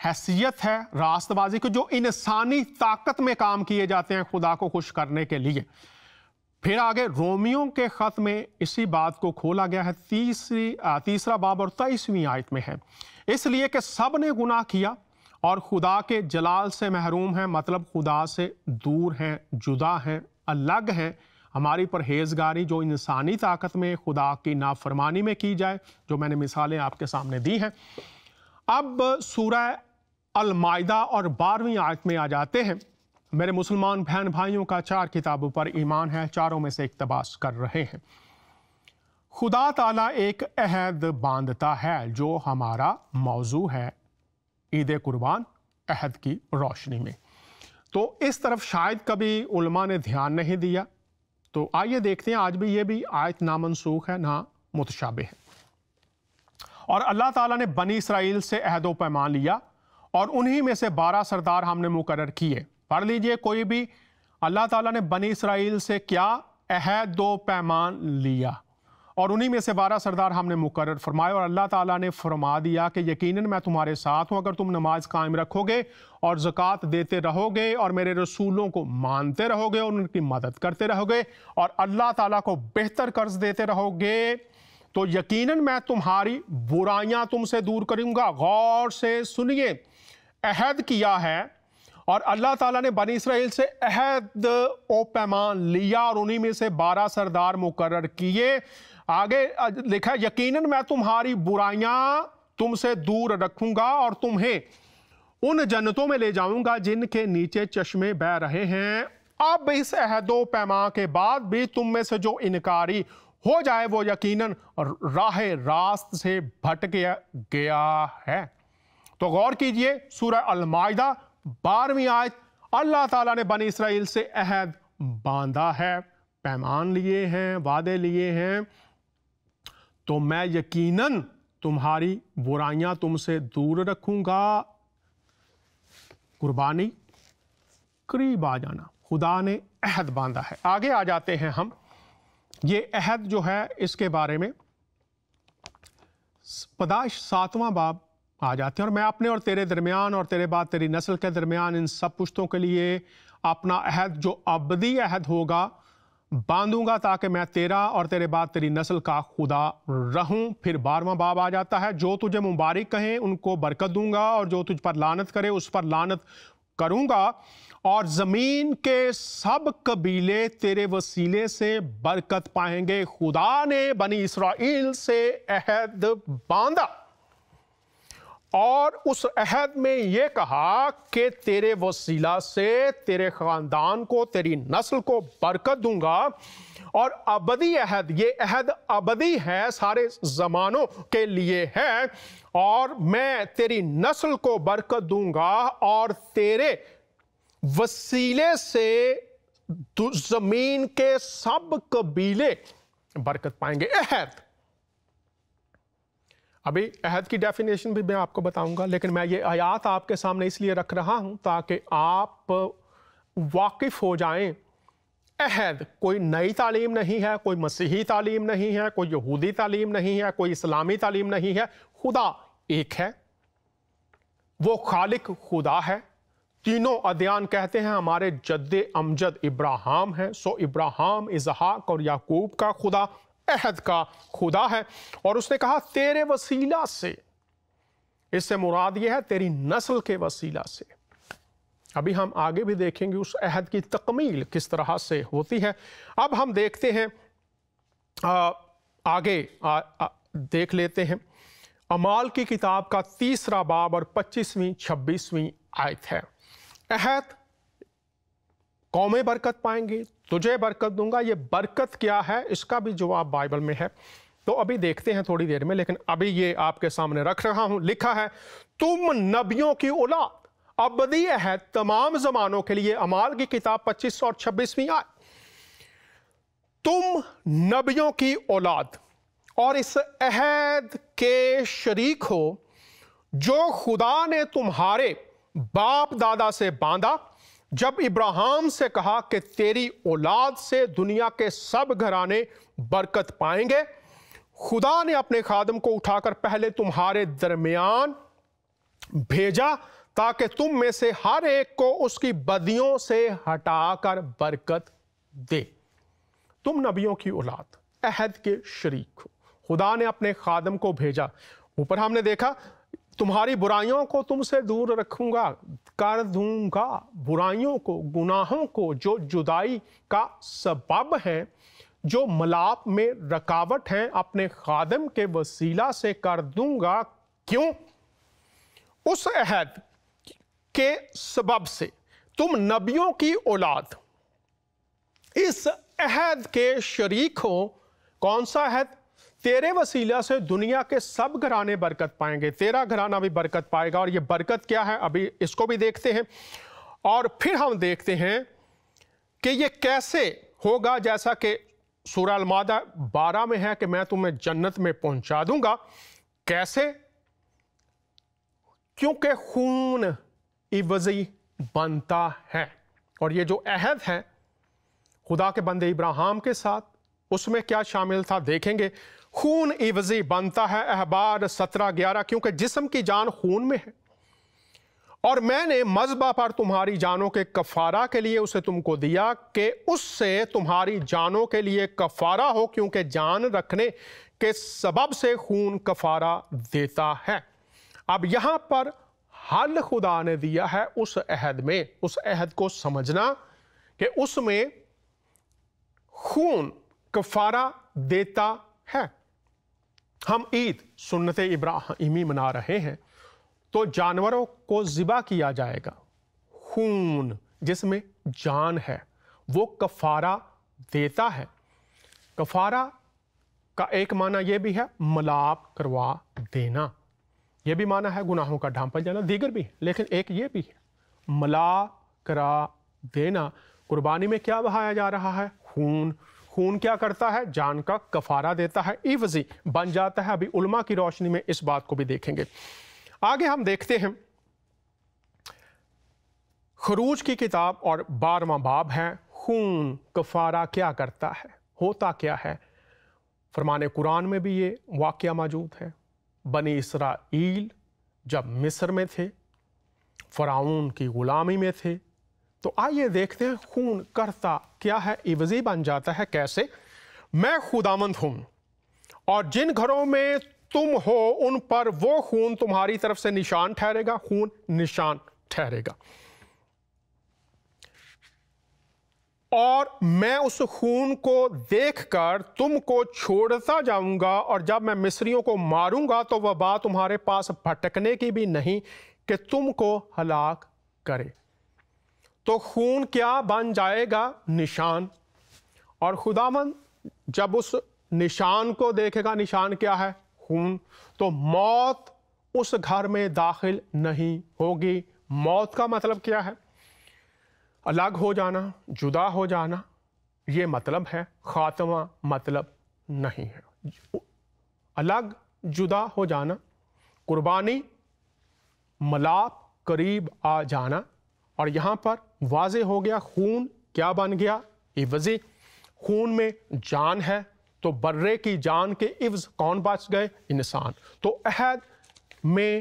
S1: حیثیت ہے راست بازی کی جو انسانی طاقت میں کام کیے جاتے ہیں خدا کو خوش کرنے کے لیے پھر آگے رومیوں کے خط میں اسی بات کو کھولا گیا ہے تیسری تیسرا باب اور تیئیسویں آیت میں ہے اس لیے کہ سب نے گناہ کیا اور خدا کے جلال سے محروم ہیں مطلب خدا سے دور ہیں جدا ہیں الگ ہیں ہماری پرہیزگاری جو انسانی طاقت میں خدا کی نافرمانی میں کی جائے جو میں نے مثالیں آپ کے سامنے دی ہیں اب سورہ المائدہ اور بارہویں آیت میں آ جاتے ہیں میرے مسلمان بہن بھائیوں کا چار کتابوں پر ایمان ہے چاروں میں سے اقتباس کر رہے ہیں خدا تعالیٰ ایک عہد باندھتا ہے جو ہمارا موضوع ہے عید قربان عہد کی روشنی میں تو اس طرف شاید کبھی علماء نے دھیان نہیں دیا تو آئیے دیکھتے ہیں آج بھی یہ بھی آیت نامنسوخ منسوخ ہے نہ متشابہ ہے اور اللہ تعالیٰ نے بنی اسرائیل سے عہد و پیمان لیا اور انہی میں سے بارہ سردار ہم نے مقرر کیے پڑھ لیجئے کوئی بھی اللہ تعالیٰ نے بنی اسرائیل سے کیا عہد دو پیمان لیا اور انہی میں سے بارہ سردار ہم نے مقرر فرمایا اور اللہ تعالیٰ نے فرما دیا کہ یقیناً میں تمہارے ساتھ ہوں اگر تم نماز قائم رکھو گے اور زکوٰۃ دیتے رہو گے اور میرے رسولوں کو مانتے رہو گے اور ان کی مدد کرتے رہو گے اور اللہ تعالیٰ کو بہتر قرض دیتے رہو گے تو یقیناً میں تمہاری برائیاں تم سے دور کروں گا غور سے سنیے عہد کیا ہے اور اللہ تعالیٰ نے بنی اسرائیل سے عہد او پیمان لیا اور انہی میں سے بارہ سردار مقرر کیے آگے لکھا یقیناً میں تمہاری برائیاں تم سے دور رکھوں گا اور تمہیں ان جنتوں میں لے جاؤں گا جن کے نیچے چشمے بہ رہے ہیں اب اس عہد و پیما کے بعد بھی تم میں سے جو انکاری ہو جائے وہ یقیناً راہ راست سے بھٹ گیا ہے تو غور کیجئے سورہ المائدہ بارہویں آیت اللہ تعالیٰ نے بنی اسرائیل سے عہد باندھا ہے پیمان لیے ہیں وعدے لیے ہیں تو میں یقیناً تمہاری برائیاں تم سے دور رکھوں گا قربانی قریب آ جانا خدا نے عہد باندھا ہے آگے آ جاتے ہیں ہم یہ عہد جو ہے اس کے بارے میں پداش ساتواں باب آ جاتے ہیں اور میں اپنے اور تیرے درمیان اور تیرے بعد تیری نسل کے درمیان ان سب پشتوں کے لیے اپنا عہد جو ابدی عہد ہوگا باندھوں گا تاکہ میں تیرا اور تیرے بعد تیری نسل کا خدا رہوں پھر بارواں باب آ جاتا ہے جو تجھے مبارک کہیں ان کو برکت دوں گا اور جو تجھ پر لانت کرے اس پر لانت کروں گا اور زمین کے سب قبیلے تیرے وسیلے سے برکت پائیں گے خدا نے بنی اسرائیل سے عہد باندھا اور اس عہد میں یہ کہا کہ تیرے وسیلہ سے تیرے خاندان کو تیری نسل کو برکت دوں گا اور ابدی عہد یہ عہد ابدی ہے سارے زمانوں کے لیے ہے اور میں تیری نسل کو برکت دوں گا اور تیرے وسیلے سے زمین کے سب قبیلے برکت پائیں گے عہد ابھی عہد کی ڈیفینیشن بھی میں آپ کو بتاؤں گا لیکن میں یہ آیات آپ کے سامنے اس لیے رکھ رہا ہوں تاکہ آپ واقف ہو جائیں عہد کوئی نئی تعلیم نہیں ہے کوئی مسیحی تعلیم نہیں ہے کوئی یہودی تعلیم نہیں ہے کوئی اسلامی تعلیم نہیں ہے خدا ایک ہے وہ خالق خدا ہے تینوں ادیان کہتے ہیں ہمارے جد امجد ابراہام ہے سو ابراہام اظہاق اور یعقوب کا خدا کا خدا ہے اور اس نے کہا تیرے وسیلہ سے اس سے مراد یہ ہے تیری نسل کے وسیلہ سے ابھی ہم آگے بھی دیکھیں گے اس کی تکمیل کس طرح سے ہوتی ہے اب ہم دیکھتے ہیں آگے دیکھ لیتے ہیں امال کی کتاب کا تیسرا باب اور پچیسویں چھبیسویں آیت ہے عہد قومیں برکت پائیں گے تجھے برکت دوں گا یہ برکت کیا ہے اس کا بھی جواب بائبل میں ہے تو ابھی دیکھتے ہیں تھوڑی دیر میں لیکن ابھی یہ آپ کے سامنے رکھ رہا ہوں لکھا ہے تم نبیوں کی اولاد ابدی ہے تمام زمانوں کے لیے امال کی کتاب پچیس اور چھبیسویں آئے تم نبیوں کی اولاد اور اس عہد کے شریک ہو جو خدا نے تمہارے باپ دادا سے باندھا جب ابراہم سے کہا کہ تیری اولاد سے دنیا کے سب گھرانے برکت پائیں گے خدا نے اپنے خادم کو اٹھا کر پہلے تمہارے درمیان بھیجا تاکہ تم میں سے ہر ایک کو اس کی بدیوں سے ہٹا کر برکت دے تم نبیوں کی اولاد عہد کے شریک ہو خدا نے اپنے خادم کو بھیجا اوپر ہم نے دیکھا تمہاری برائیوں کو تم سے دور رکھوں گا کر دوں گا برائیوں کو گناہوں کو جو جدائی کا سبب ہے جو ملاپ میں رکاوٹ ہیں اپنے خادم کے وسیلہ سے کر دوں گا کیوں اس عہد کے سبب سے تم نبیوں کی اولاد اس عہد کے شریک ہو کون سا عہد تیرے وسیلہ سے دنیا کے سب گھرانے برکت پائیں گے تیرا گھرانہ بھی برکت پائے گا اور یہ برکت کیا ہے ابھی اس کو بھی دیکھتے ہیں اور پھر ہم دیکھتے ہیں کہ یہ کیسے ہوگا جیسا کہ سورہ المادہ بارہ میں ہے کہ میں تمہیں جنت میں پہنچا دوں گا کیسے کیونکہ خون عوضی بنتا ہے اور یہ جو عہد ہے خدا کے بندے ابراہم کے ساتھ اس میں کیا شامل تھا دیکھیں گے خون عوضی بنتا ہے احبار سترہ گیارہ کیونکہ جسم کی جان خون میں ہے اور میں نے مذبح پر تمہاری جانوں کے کفارہ کے لیے اسے تم کو دیا کہ اس سے تمہاری جانوں کے لیے کفارہ ہو کیونکہ جان رکھنے کے سبب سے خون کفارہ دیتا ہے اب یہاں پر حل خدا نے دیا ہے اس عہد میں اس عہد کو سمجھنا کہ اس میں خون کفارہ دیتا ہے ہم عید سنت ابراہیمی منا رہے ہیں تو جانوروں کو ذبح کیا جائے گا خون جس میں جان ہے وہ کفارہ دیتا ہے کفارہ کا ایک معنی یہ بھی ہے ملاب کروا دینا یہ بھی معنی ہے گناہوں کا ڈھانپا جانا دیگر بھی لیکن ایک یہ بھی ہے ملا کرا دینا قربانی میں کیا بہایا جا رہا ہے خون خون کیا کرتا ہے جان کا کفارہ دیتا ہے ایوزی بن جاتا ہے ابھی علماء کی روشنی میں اس بات کو بھی دیکھیں گے آگے ہم دیکھتے ہیں خروج کی کتاب اور بارواں باب ہیں خون کفارہ کیا کرتا ہے ہوتا کیا ہے فرمان قرآن میں بھی یہ واقعہ موجود ہے بنی اسرائیل جب مصر میں تھے فراؤن کی غلامی میں تھے تو آئیے دیکھتے ہیں خون کرتا کیا ہے عوضی بن جاتا ہے کیسے میں خدامند ہوں اور جن گھروں میں تم ہو ان پر وہ خون تمہاری طرف سے نشان ٹھہرے گا خون نشان ٹھہرے گا اور میں اس خون کو دیکھ کر تم کو چھوڑتا جاؤں گا اور جب میں مصریوں کو ماروں گا تو وہ بات تمہارے پاس بھٹکنے کی بھی نہیں کہ تم کو ہلاک کرے تو خون کیا بن جائے گا نشان اور خدا مند جب اس نشان کو دیکھے گا نشان کیا ہے خون تو موت اس گھر میں داخل نہیں ہوگی موت کا مطلب کیا ہے الگ ہو جانا جدا ہو جانا یہ مطلب ہے خاتمہ مطلب نہیں ہے الگ جدا ہو جانا قربانی ملاپ قریب آ جانا اور یہاں پر واضح ہو گیا خون کیا بن گیا عوضی خون میں جان ہے تو برے کی جان کے عوض کون بچ گئے انسان تو عہد میں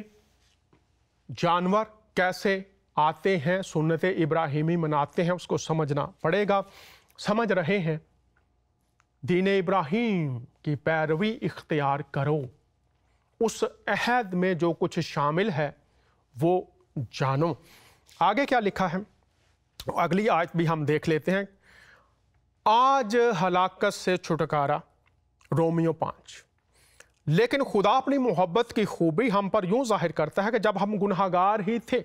S1: جانور کیسے آتے ہیں سنت ابراہیمی مناتے ہیں اس کو سمجھنا پڑے گا سمجھ رہے ہیں دین ابراہیم کی پیروی اختیار کرو اس عہد میں جو کچھ شامل ہے وہ جانو آگے کیا لکھا ہے اگلی آیت بھی ہم دیکھ لیتے ہیں آج ہلاکت سے چھٹکارا رومیو پانچ لیکن خدا اپنی محبت کی خوبی ہم پر یوں ظاہر کرتا ہے کہ جب ہم گناہ گار ہی تھے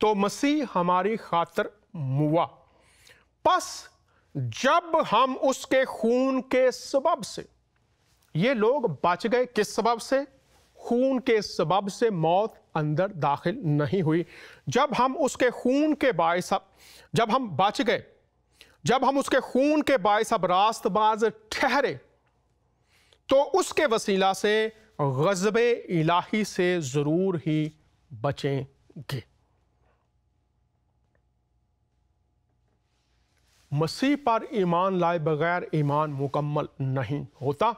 S1: تو مسیح ہماری خاطر موا پس جب ہم اس کے خون کے سبب سے یہ لوگ بچ گئے کس سبب سے خون کے سبب سے موت اندر داخل نہیں ہوئی جب ہم اس کے خون کے باعث جب ہم بچ گئے جب ہم اس کے خون کے باعث اب راست باز ٹھہرے تو اس کے وسیلہ سے سے ضرور ہی بچیں گے مسیح پر ایمان لائے بغیر ایمان مکمل نہیں ہوتا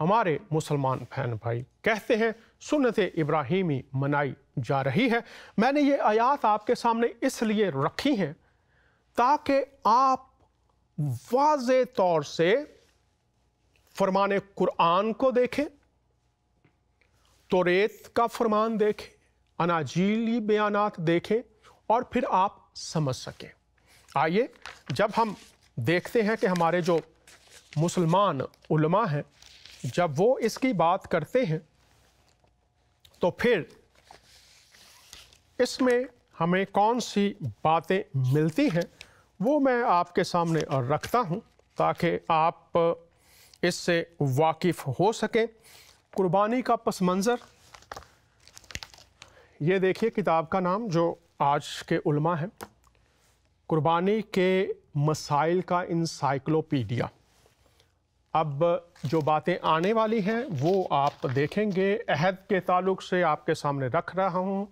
S1: ہمارے مسلمان بہن بھائی کہتے ہیں سنت ابراہیمی منائی جا رہی ہے میں نے یہ آیات آپ کے سامنے اس لیے رکھی ہیں تاکہ آپ واضح طور سے فرمان قرآن کو دیکھیں تو ریت کا فرمان دیکھیں اناجیلی بیانات دیکھیں اور پھر آپ سمجھ سکیں آئیے جب ہم دیکھتے ہیں کہ ہمارے جو مسلمان علماء ہیں جب وہ اس کی بات کرتے ہیں تو پھر اس میں ہمیں کون سی باتیں ملتی ہیں وہ میں آپ کے سامنے رکھتا ہوں تاکہ آپ اس سے واقف ہو سکیں قربانی کا پس منظر یہ دیکھیے کتاب کا نام جو آج کے علماء ہیں قربانی کے مسائل کا انسائکلوپیڈیا اب جو باتیں آنے والی ہیں وہ آپ دیکھیں گے عہد کے تعلق سے آپ کے سامنے رکھ رہا ہوں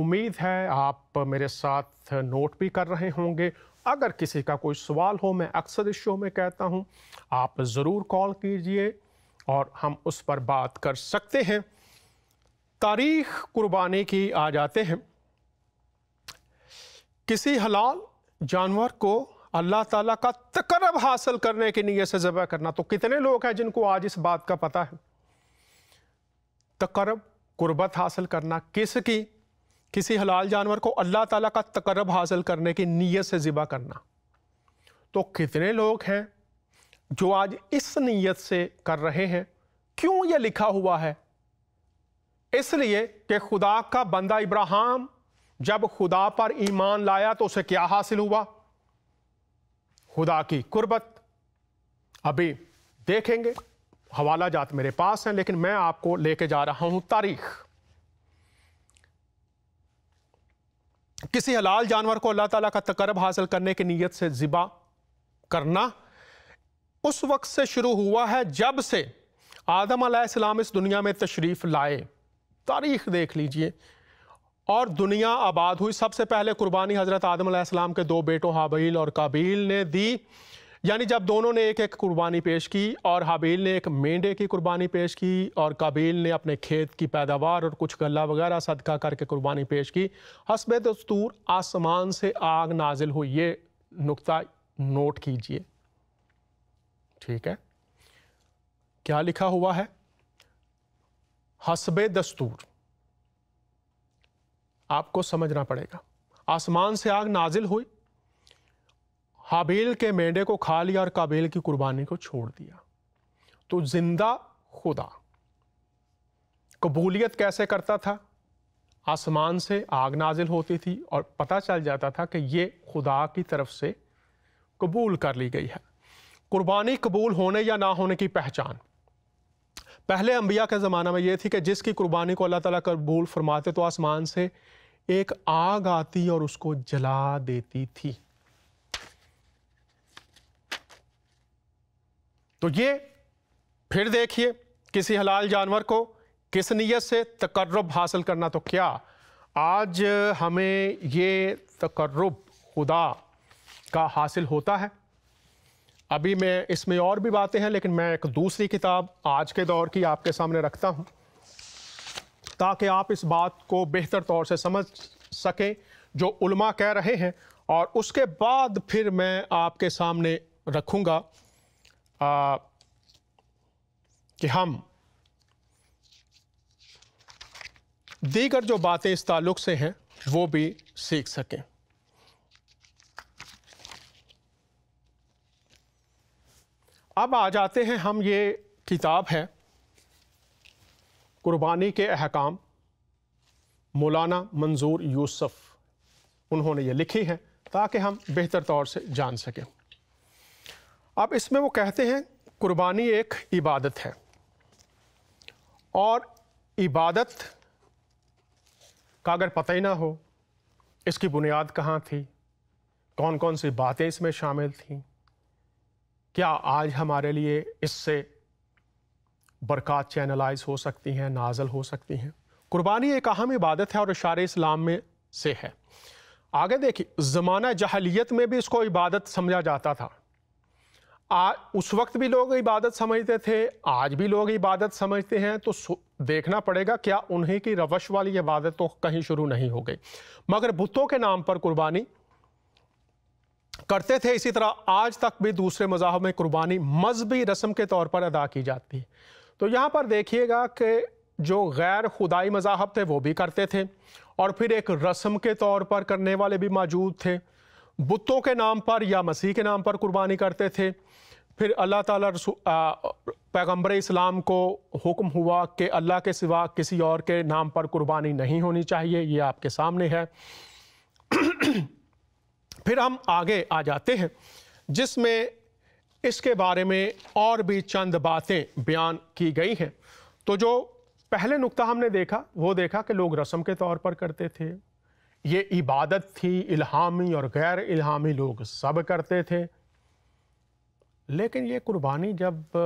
S1: امید ہے آپ میرے ساتھ نوٹ بھی کر رہے ہوں گے اگر کسی کا کوئی سوال ہو میں اکثر اس شو میں کہتا ہوں آپ ضرور کال کیجئے اور ہم اس پر بات کر سکتے ہیں تاریخ قربانی کی آ جاتے ہیں کسی حلال جانور کو اللہ تعالیٰ کا تقرب حاصل کرنے کی نیت سے ذبح کرنا تو کتنے لوگ ہیں جن کو آج اس بات کا پتہ ہے تقرب قربت حاصل کرنا کس کی کسی حلال جانور کو اللہ تعالیٰ کا تقرب حاصل کرنے کی نیت سے ذبح کرنا تو کتنے لوگ ہیں جو آج اس نیت سے کر رہے ہیں کیوں یہ لکھا ہوا ہے اس لیے کہ خدا کا بندہ ابراہم جب خدا پر ایمان لایا تو اسے کیا حاصل ہوا خدا کی قربت ابھی دیکھیں گے حوالہ جات میرے پاس ہیں لیکن میں آپ کو لے کے جا رہا ہوں تاریخ کسی حلال جانور کو اللہ تعالیٰ کا تقرب حاصل کرنے کی نیت سے زبا کرنا اس وقت سے شروع ہوا ہے جب سے آدم علیہ السلام اس دنیا میں تشریف لائے تاریخ دیکھ لیجئے اور دنیا آباد ہوئی سب سے پہلے قربانی حضرت آدم علیہ السلام کے دو بیٹوں حابیل اور قابیل نے دی یعنی جب دونوں نے ایک ایک قربانی پیش کی اور حابیل نے ایک مینڈے کی قربانی پیش کی اور قابیل نے اپنے کھیت کی پیداوار اور کچھ غلہ وغیرہ صدقہ کر کے قربانی پیش کی حسب دستور آسمان سے آگ نازل ہوئی یہ نقطہ نوٹ کیجئے ٹھیک ہے کیا لکھا ہوا ہے حسب دستور آپ کو سمجھنا پڑے گا آسمان سے آگ نازل ہوئی حابیل کے مینڈے کو کھا لیا اور قابیل کی قربانی کو چھوڑ دیا تو زندہ خدا قبولیت کیسے کرتا تھا آسمان سے آگ نازل ہوتی تھی اور پتہ چل جاتا تھا کہ یہ خدا کی طرف سے قبول کر لی گئی ہے قربانی قبول ہونے یا نہ ہونے کی پہچان پہلے انبیاء کے زمانہ میں یہ تھی کہ جس کی قربانی کو اللہ تعالیٰ قبول فرماتے تو آسمان سے ایک آگ آتی اور اس کو جلا دیتی تھی تو یہ پھر دیکھیے کسی حلال جانور کو کس نیت سے تقرب حاصل کرنا تو کیا آج ہمیں یہ تقرب خدا کا حاصل ہوتا ہے ابھی میں اس میں اور بھی باتیں ہیں لیکن میں ایک دوسری کتاب آج کے دور کی آپ کے سامنے رکھتا ہوں تاکہ آپ اس بات کو بہتر طور سے سمجھ سکیں جو علماء کہہ رہے ہیں اور اس کے بعد پھر میں آپ کے سامنے رکھوں گا کہ ہم دیگر جو باتیں اس تعلق سے ہیں وہ بھی سیکھ سکیں اب آ جاتے ہیں ہم یہ کتاب ہے قربانی کے احکام مولانا منظور یوسف انہوں نے یہ لکھی ہیں تاکہ ہم بہتر طور سے جان سکیں اب اس میں وہ کہتے ہیں قربانی ایک عبادت ہے اور عبادت کا اگر پتہ ہی نہ ہو اس کی بنیاد کہاں تھی کون کون سی باتیں اس میں شامل تھیں کیا آج ہمارے لیے اس سے برکات چینلائز ہو سکتی ہیں نازل ہو سکتی ہیں قربانی ایک اہم عبادت ہے اور اشار اسلام میں سے ہے آگے دیکھیے زمانہ جہلیت میں بھی اس کو عبادت سمجھا جاتا تھا اس وقت بھی لوگ عبادت سمجھتے تھے آج بھی لوگ عبادت سمجھتے ہیں تو دیکھنا پڑے گا کیا انہیں کی روش والی عبادت تو کہیں شروع نہیں ہو گئی مگر بتوں کے نام پر قربانی کرتے تھے اسی طرح آج تک بھی دوسرے مذاہب میں قربانی مذہبی رسم کے طور پر ادا کی جاتی ہے تو یہاں پر دیکھیے گا کہ جو غیر خدائی مذاہب تھے وہ بھی کرتے تھے اور پھر ایک رسم کے طور پر کرنے والے بھی موجود تھے بتوں کے نام پر یا مسیح کے نام پر قربانی کرتے تھے پھر اللہ تعالیٰ رسو پیغمبر اسلام کو حکم ہوا کہ اللہ کے سوا کسی اور کے نام پر قربانی نہیں ہونی چاہیے یہ آپ کے سامنے ہے پھر ہم آگے آ جاتے ہیں جس میں اس کے بارے میں اور بھی چند باتیں بیان کی گئی ہیں تو جو پہلے نقطہ ہم نے دیکھا وہ دیکھا کہ لوگ رسم کے طور پر کرتے تھے یہ عبادت تھی الہامی اور غیر الہامی لوگ سب کرتے تھے لیکن یہ قربانی جب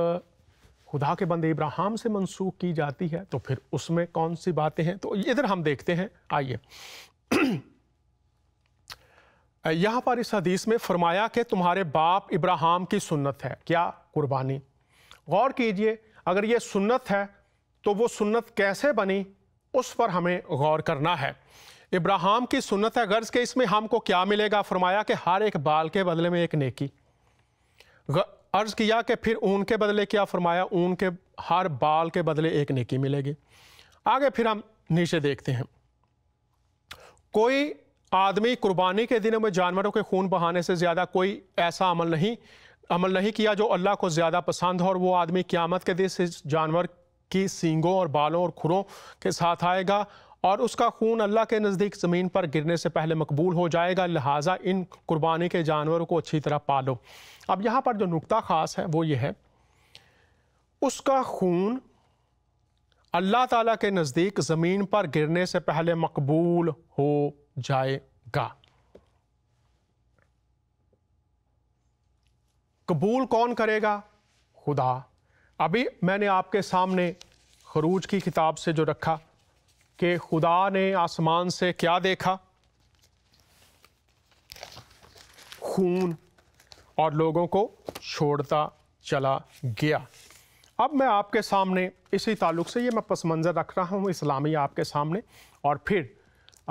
S1: خدا کے بند ابراہم سے منسوخ کی جاتی ہے تو پھر اس میں کون سی باتیں ہیں تو ادھر ہم دیکھتے ہیں آئیے یہاں پر اس حدیث میں فرمایا کہ تمہارے باپ ابراہام کی سنت ہے کیا قربانی غور کیجئے اگر یہ سنت ہے تو وہ سنت کیسے بنی اس پر ہمیں غور کرنا ہے ابراہام کی سنت ہے غرض کہ اس میں ہم کو کیا ملے گا فرمایا کہ ہر ایک بال کے بدلے میں ایک نیکی عرض کیا کہ پھر اون کے بدلے کیا فرمایا اون کے ہر بال کے بدلے ایک نیکی ملے گی آگے پھر ہم نیچے دیکھتے ہیں کوئی آدمی قربانی کے دنوں میں جانوروں کے خون بہانے سے زیادہ کوئی ایسا عمل نہیں عمل نہیں کیا جو اللہ کو زیادہ پسند ہو اور وہ آدمی قیامت کے دن سے جانور کی سینگوں اور بالوں اور کھروں کے ساتھ آئے گا اور اس کا خون اللہ کے نزدیک زمین پر گرنے سے پہلے مقبول ہو جائے گا لہٰذا ان قربانی کے جانوروں کو اچھی طرح پالو اب یہاں پر جو نقطہ خاص ہے وہ یہ ہے اس کا خون اللہ تعالیٰ کے نزدیک زمین پر گرنے سے پہلے مقبول ہو جائے گا قبول کون کرے گا خدا ابھی میں نے آپ کے سامنے خروج کی کتاب سے جو رکھا کہ خدا نے آسمان سے کیا دیکھا خون اور لوگوں کو چھوڑتا چلا گیا اب میں آپ کے سامنے اسی تعلق سے یہ میں پس منظر رکھ رہا ہوں اسلامی آپ کے سامنے اور پھر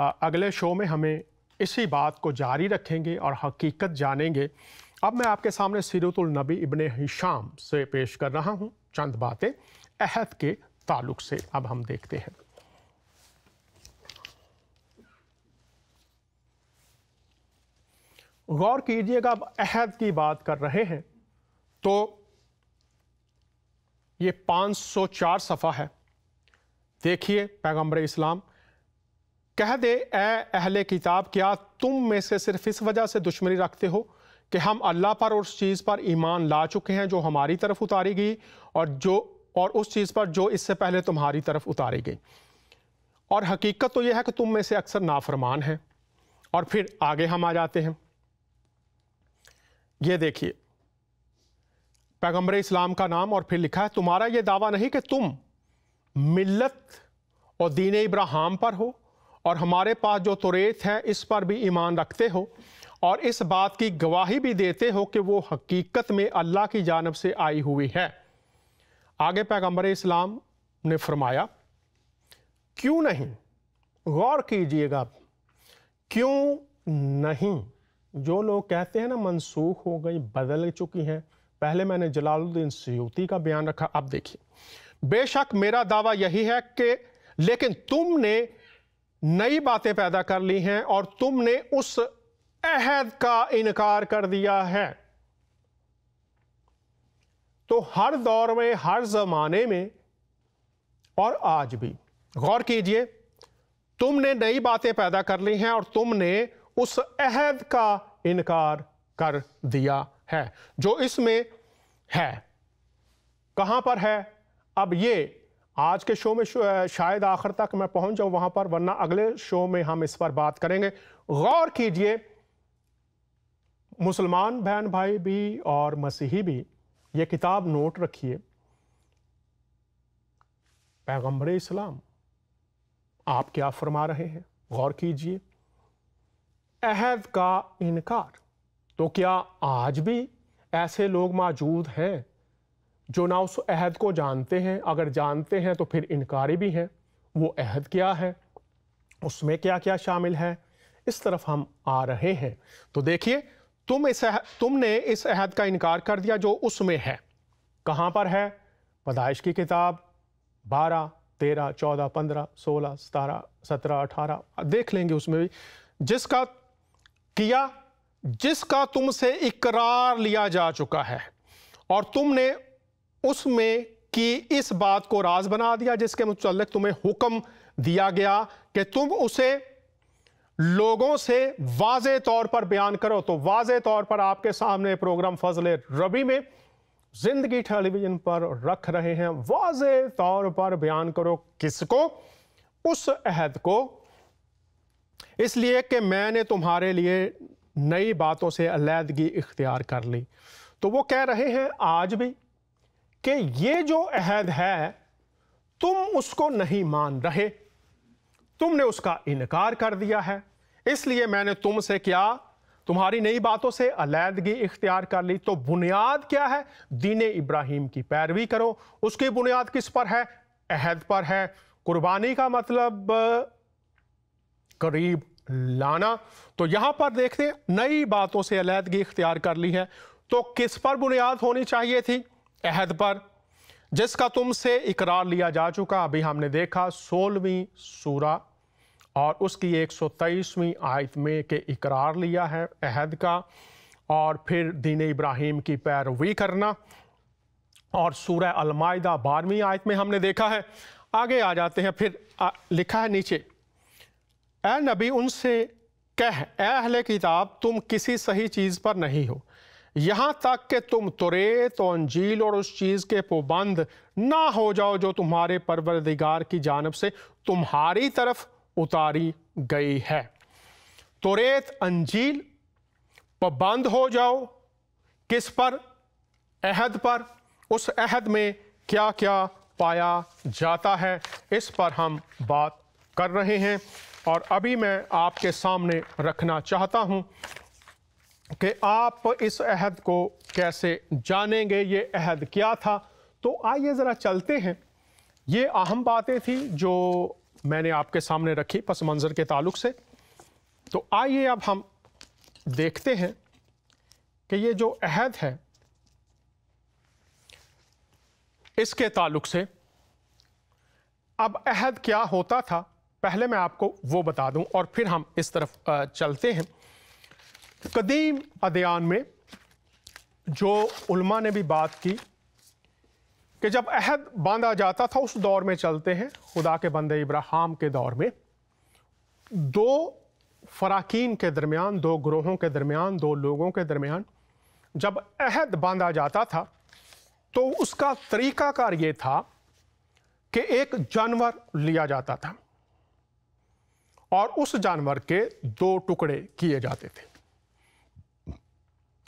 S1: اگلے شو میں ہمیں اسی بات کو جاری رکھیں گے اور حقیقت جانیں گے اب میں آپ کے سامنے سیرت النبی ابن ہشام سے پیش کر رہا ہوں چند باتیں عہد کے تعلق سے اب ہم دیکھتے ہیں غور کیجئے گا اب عہد کی بات کر رہے ہیں تو یہ پانچ سو چار صفحہ ہے دیکھیے پیغمبر اسلام کہہ دے اے اہل کتاب کیا تم میں سے صرف اس وجہ سے دشمنی رکھتے ہو کہ ہم اللہ پر اور اس چیز پر ایمان لا چکے ہیں جو ہماری طرف اتاری گئی اور جو اور اس چیز پر جو اس سے پہلے تمہاری طرف اتاری گئی اور حقیقت تو یہ ہے کہ تم میں سے اکثر نافرمان ہیں اور پھر آگے ہم آ جاتے ہیں یہ دیکھیے پیغمبر اسلام کا نام اور پھر لکھا ہے تمہارا یہ دعویٰ نہیں کہ تم ملت اور دین ابراہم پر ہو اور ہمارے پاس جو توریت ہے اس پر بھی ایمان رکھتے ہو اور اس بات کی گواہی بھی دیتے ہو کہ وہ حقیقت میں اللہ کی جانب سے آئی ہوئی ہے آگے پیغمبر اسلام نے فرمایا کیوں نہیں غور کیجئے گا کیوں نہیں جو لوگ کہتے ہیں نا منسوخ ہو گئی بدل چکی ہیں پہلے میں نے جلال الدین سیوتی کا بیان رکھا اب دیکھیے بے شک میرا دعویٰ یہی ہے کہ لیکن تم نے نئی باتیں پیدا کر لی ہیں اور تم نے اس عہد کا انکار کر دیا ہے تو ہر دور میں ہر زمانے میں اور آج بھی غور کیجئے تم نے نئی باتیں پیدا کر لی ہیں اور تم نے اس عہد کا انکار کر دیا ہے جو اس میں ہے کہاں پر ہے اب یہ آج کے شو میں شاید آخر تک میں پہنچ جاؤں وہاں پر ورنہ اگلے شو میں ہم اس پر بات کریں گے غور کیجئے مسلمان بہن بھائی بھی اور مسیحی بھی یہ کتاب نوٹ رکھیے پیغمبر اسلام آپ کیا فرما رہے ہیں غور کیجئے عہد کا انکار تو کیا آج بھی ایسے لوگ موجود ہیں جو نہ اس عہد کو جانتے ہیں اگر جانتے ہیں تو پھر انکاری بھی ہیں وہ عہد کیا ہے اس میں کیا کیا شامل ہے اس طرف ہم آ رہے ہیں تو دیکھیے اس عہد کا انکار کر دیا جو اس میں ہے کہاں پر ہے پیدائش کی کتاب بارہ تیرہ چودہ پندرہ سولہ ستارہ سترہ اٹھارہ دیکھ لیں گے اس میں بھی جس کا کیا جس کا تم سے اقرار لیا جا چکا ہے اور تم نے اس میں کی اس بات کو راز بنا دیا جس کے متعلق تمہیں حکم دیا گیا کہ تم اسے لوگوں سے واضح طور پر بیان کرو تو واضح طور پر آپ کے سامنے پروگرام فضل ربی میں زندگی ٹیلی ویژن پر رکھ رہے ہیں واضح طور پر بیان کرو کس کو اس عہد کو اس لیے کہ میں نے تمہارے لیے نئی باتوں سے علیحدگی اختیار کر لی تو وہ کہہ رہے ہیں آج بھی کہ یہ جو عہد ہے تم اس کو نہیں مان رہے تم نے اس کا انکار کر دیا ہے اس لیے میں نے تم سے کیا تمہاری نئی باتوں سے علیحدگی اختیار کر لی تو بنیاد کیا ہے دین ابراہیم کی پیروی کرو اس کی بنیاد کس پر ہے عہد پر ہے قربانی کا مطلب قریب لانا تو یہاں پر دیکھتے ہیں نئی باتوں سے علیحدگی اختیار کر لی ہے تو کس پر بنیاد ہونی چاہیے تھی عہد پر جس کا تم سے اقرار لیا جا چکا ابھی ہم نے دیکھا سولہویں سورہ اور اس کی ایک سو تیئیسویں آیت میں کہ اقرار لیا ہے عہد کا اور پھر دین ابراہیم کی پیروی کرنا اور سورہ المائدہ بارہویں آیت میں ہم نے دیکھا ہے آگے آ جاتے ہیں پھر لکھا ہے نیچے اے نبی ان سے کہہ اے اہل کتاب تم کسی صحیح چیز پر نہیں ہو یہاں تک کہ تم توریت و انجیل اور اس چیز کے پوبند نہ ہو جاؤ جو تمہارے پروردگار کی جانب سے تمہاری طرف اتاری گئی ہے توریت انجیل پابند ہو جاؤ کس پر عہد پر اس عہد میں کیا کیا پایا جاتا ہے اس پر ہم بات کر رہے ہیں اور ابھی میں آپ کے سامنے رکھنا چاہتا ہوں کہ آپ اس عہد کو کیسے جانیں گے یہ عہد کیا تھا تو آئیے ذرا چلتے ہیں یہ اہم باتیں تھیں جو میں نے آپ کے سامنے رکھی پس منظر کے تعلق سے تو آئیے اب ہم دیکھتے ہیں کہ یہ جو عہد ہے اس کے تعلق سے اب عہد کیا ہوتا تھا پہلے میں آپ کو وہ بتا دوں اور پھر ہم اس طرف چلتے ہیں قدیم ادیان میں جو علماء نے بھی بات کی کہ جب عہد باندھا جاتا تھا اس دور میں چلتے ہیں خدا کے بندے ابراہم کے دور میں دو فراکین کے درمیان دو گروہوں کے درمیان دو لوگوں کے درمیان جب عہد باندھا جاتا تھا تو اس کا طریقہ کار یہ تھا کہ ایک جانور لیا جاتا تھا اور اس جانور کے دو ٹکڑے کیے جاتے تھے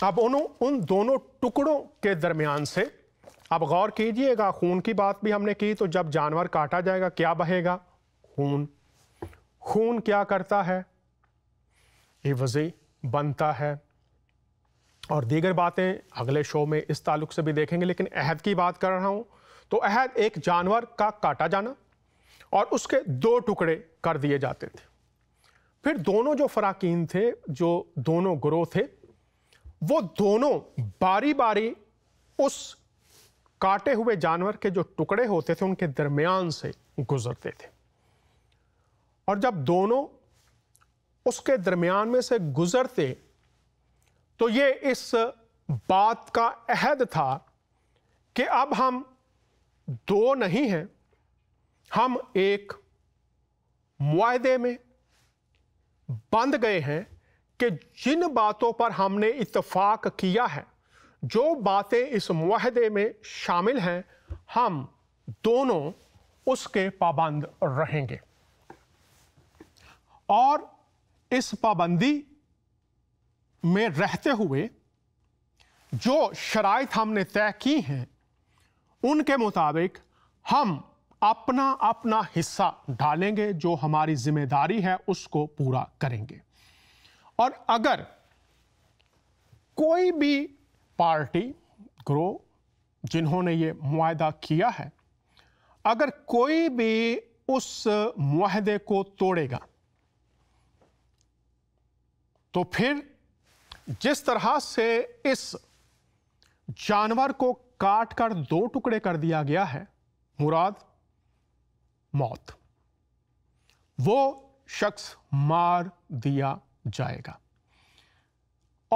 S1: اب انہوں ان دونوں ٹکڑوں کے درمیان سے آپ غور کیجئے گا خون کی بات بھی ہم نے کی تو جب جانور کاٹا جائے گا کیا بہے گا خون خون کیا کرتا ہے یہ وزی بنتا ہے اور دیگر باتیں اگلے شو میں اس تعلق سے بھی دیکھیں گے لیکن عہد کی بات کر رہا ہوں تو عہد ایک جانور کا کاٹا جانا اور اس کے دو ٹکڑے کر دیے جاتے تھے پھر دونوں جو فراکین تھے جو دونوں گروہ تھے وہ دونوں باری باری اس کاٹے ہوئے جانور کے جو ٹکڑے ہوتے تھے ان کے درمیان سے گزرتے تھے اور جب دونوں اس کے درمیان میں سے گزرتے تو یہ اس بات کا عہد تھا کہ اب ہم دو نہیں ہیں ہم ایک معاہدے میں بند گئے ہیں کہ جن باتوں پر ہم نے اتفاق کیا ہے جو باتیں اس معاہدے میں شامل ہیں ہم دونوں اس کے پابند رہیں گے اور اس پابندی میں رہتے ہوئے جو شرائط ہم نے طے کی ہیں ان کے مطابق ہم اپنا اپنا حصہ ڈالیں گے جو ہماری ذمہ داری ہے اس کو پورا کریں گے اور اگر کوئی بھی پارٹی گروہ جنہوں نے یہ معاہدہ کیا ہے اگر کوئی بھی اس معاہدے کو توڑے گا تو پھر جس طرح سے اس جانور کو کاٹ کر دو ٹکڑے کر دیا گیا ہے مراد موت وہ شخص مار دیا جائے گا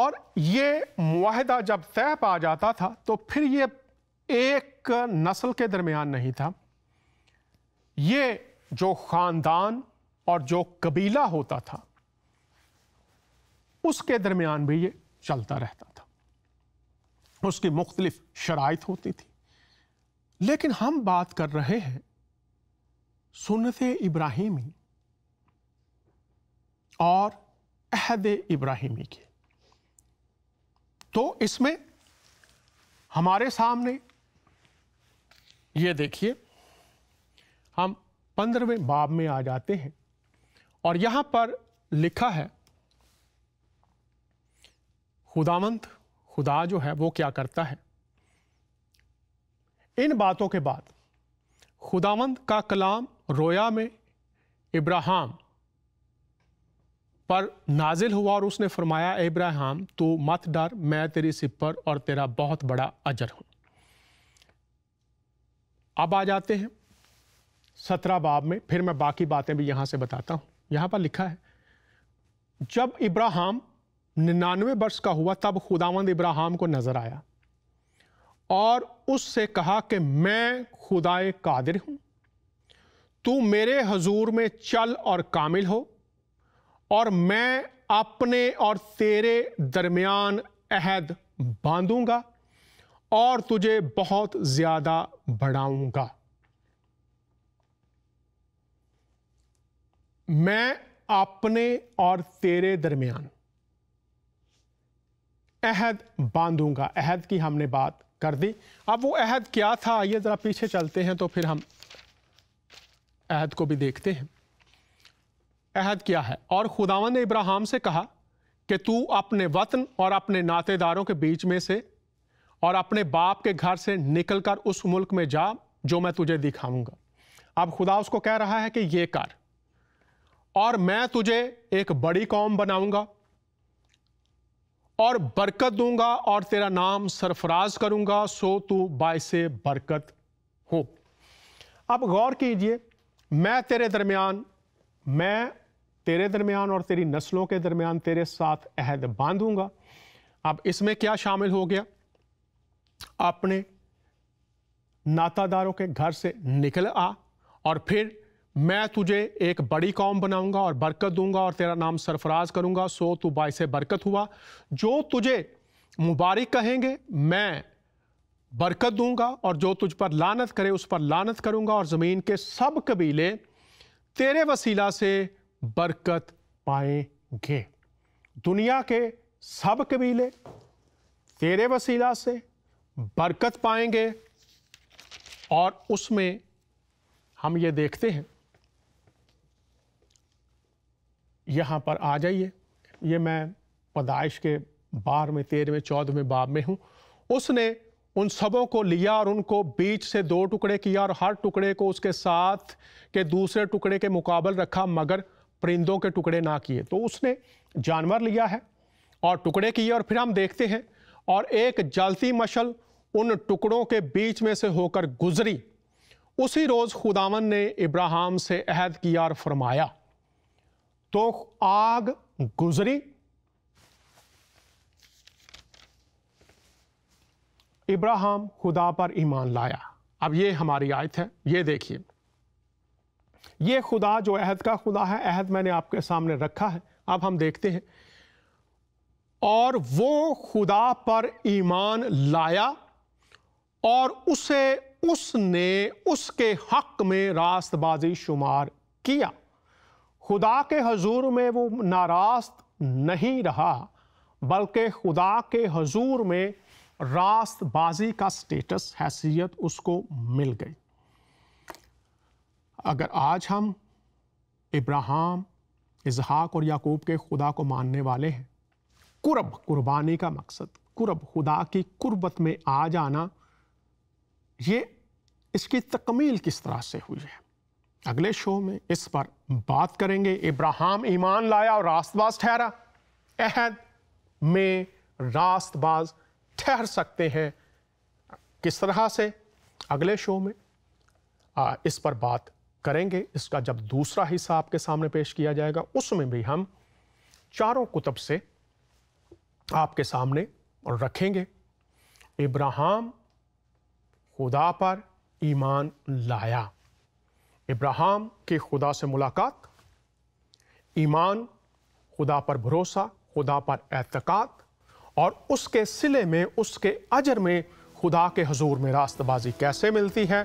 S1: اور یہ معاہدہ جب طے پا جاتا تھا تو پھر یہ ایک نسل کے درمیان نہیں تھا یہ جو خاندان اور جو قبیلہ ہوتا تھا اس کے درمیان بھی یہ چلتا رہتا تھا اس کی مختلف شرائط ہوتی تھی لیکن ہم بات کر رہے ہیں سنت ابراہیمی اور عہد ابراہیمی کے تو اس میں ہمارے سامنے یہ دیکھیے ہم پندرہویں باب میں آ جاتے ہیں اور یہاں پر لکھا ہے خداوند خدا جو ہے وہ کیا کرتا ہے ان باتوں کے بعد خداوند کا کلام رویا میں ابراہم پر نازل ہوا اور اس نے فرمایا ابراہیم تو مت ڈر میں تیری سپر اور تیرا بہت بڑا اجر ہوں اب آ جاتے ہیں سترہ باب میں پھر میں باقی باتیں بھی یہاں سے بتاتا ہوں یہاں پر لکھا ہے جب ابراہم ننانوے برس کا ہوا تب خداوند ابراہم کو نظر آیا اور اس سے کہا کہ میں خدائے قادر ہوں تو میرے حضور میں چل اور کامل ہو اور میں اپنے اور تیرے درمیان عہد باندھوں گا اور تجھے بہت زیادہ بڑھاؤں گا میں اپنے اور تیرے درمیان عہد باندھوں گا عہد کی ہم نے بات کر دی اب وہ عہد کیا تھا یہ ذرا پیچھے چلتے ہیں تو پھر ہم عہد کو بھی دیکھتے ہیں عہد کیا ہے اور خداون نے ابراہم سے کہا کہ اپنے وطن اور اپنے ناطے داروں کے بیچ میں سے اور اپنے باپ کے گھر سے نکل کر اس ملک میں جا جو میں تجھے دکھاؤں گا اب خدا اس کو کہہ رہا ہے کہ یہ کر اور میں تجھے ایک بڑی قوم بناؤں گا اور برکت دوں گا اور تیرا نام سرفراز کروں گا سو تو بائی سے برکت ہو اب غور کیجئے میں تیرے درمیان میں تیرے درمیان اور تیری نسلوں کے درمیان تیرے ساتھ عہد باندھوں گا اب اس میں کیا شامل ہو گیا اپنے ناتا داروں کے گھر سے نکل آ اور پھر میں تجھے ایک بڑی قوم بناؤں گا اور برکت دوں گا اور تیرا نام سرفراز کروں گا سو تو باعث برکت ہوا جو تجھے مبارک کہیں گے میں برکت دوں گا اور جو تجھ پر لانت کرے اس پر لانت کروں گا اور زمین کے سب قبیلے تیرے وسیلہ سے برکت پائیں گے دنیا کے سب قبیلے تیرے وسیلہ سے برکت پائیں گے اور اس میں ہم یہ دیکھتے ہیں یہاں پر آ جائیے یہ میں پیدائش کے بار میں تیرہویں میں باب میں ہوں اس نے ان سبوں کو لیا اور ان کو بیچ سے دو ٹکڑے کیا اور ہر ٹکڑے کو اس کے ساتھ کے دوسرے ٹکڑے کے مقابل رکھا مگر پرندوں کے ٹکڑے نہ کیے تو اس نے جانور لیا ہے اور ٹکڑے کیے اور پھر ہم دیکھتے ہیں اور ایک جلتی مشل ان ٹکڑوں کے بیچ میں سے ہو کر گزری اسی روز خداون نے ابراہم سے عہد کیا اور فرمایا تو آگ گزری ابراہم خدا پر ایمان لایا اب یہ ہماری آیت ہے یہ دیکھیے یہ خدا جو عہد کا خدا ہے عہد میں نے آپ کے سامنے رکھا ہے اب ہم دیکھتے ہیں اور وہ خدا پر ایمان لایا اور اسے اس نے اس کے حق میں راست بازی شمار کیا خدا کے حضور میں وہ ناراست نہیں رہا بلکہ خدا کے حضور میں راست بازی کا سٹیٹس حیثیت اس کو مل گئی اگر آج ہم ابراہم اظہاق اور یعقوب کے خدا کو ماننے والے ہیں قرب قربانی کا مقصد قرب خدا کی قربت میں آ جانا یہ اس کی تکمیل کس طرح سے ہوئی ہے اگلے شو میں اس پر بات کریں گے ابراہم ایمان لایا اور راست باز ٹھہرا عہد میں راست باز ٹھہر سکتے ہیں کس طرح سے اگلے شو میں اس پر بات کریں گے اس کا جب دوسرا حصہ آپ کے سامنے پیش کیا جائے گا اس میں بھی ہم چاروں کتب سے آپ کے سامنے رکھیں گے ابراہم خدا پر ایمان لایا ابراہم کی خدا سے ملاقات ایمان خدا پر بھروسہ خدا پر اعتقاد اور اس کے سلے میں اس کے اجر میں خدا کے حضور میں راست بازی کیسے ملتی ہے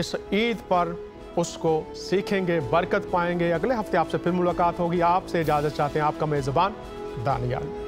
S1: اس عید پر اس کو سیکھیں گے برکت پائیں گے اگلے ہفتے آپ سے پھر ملاقات ہوگی آپ سے اجازت چاہتے ہیں آپ کا میزبان دانیال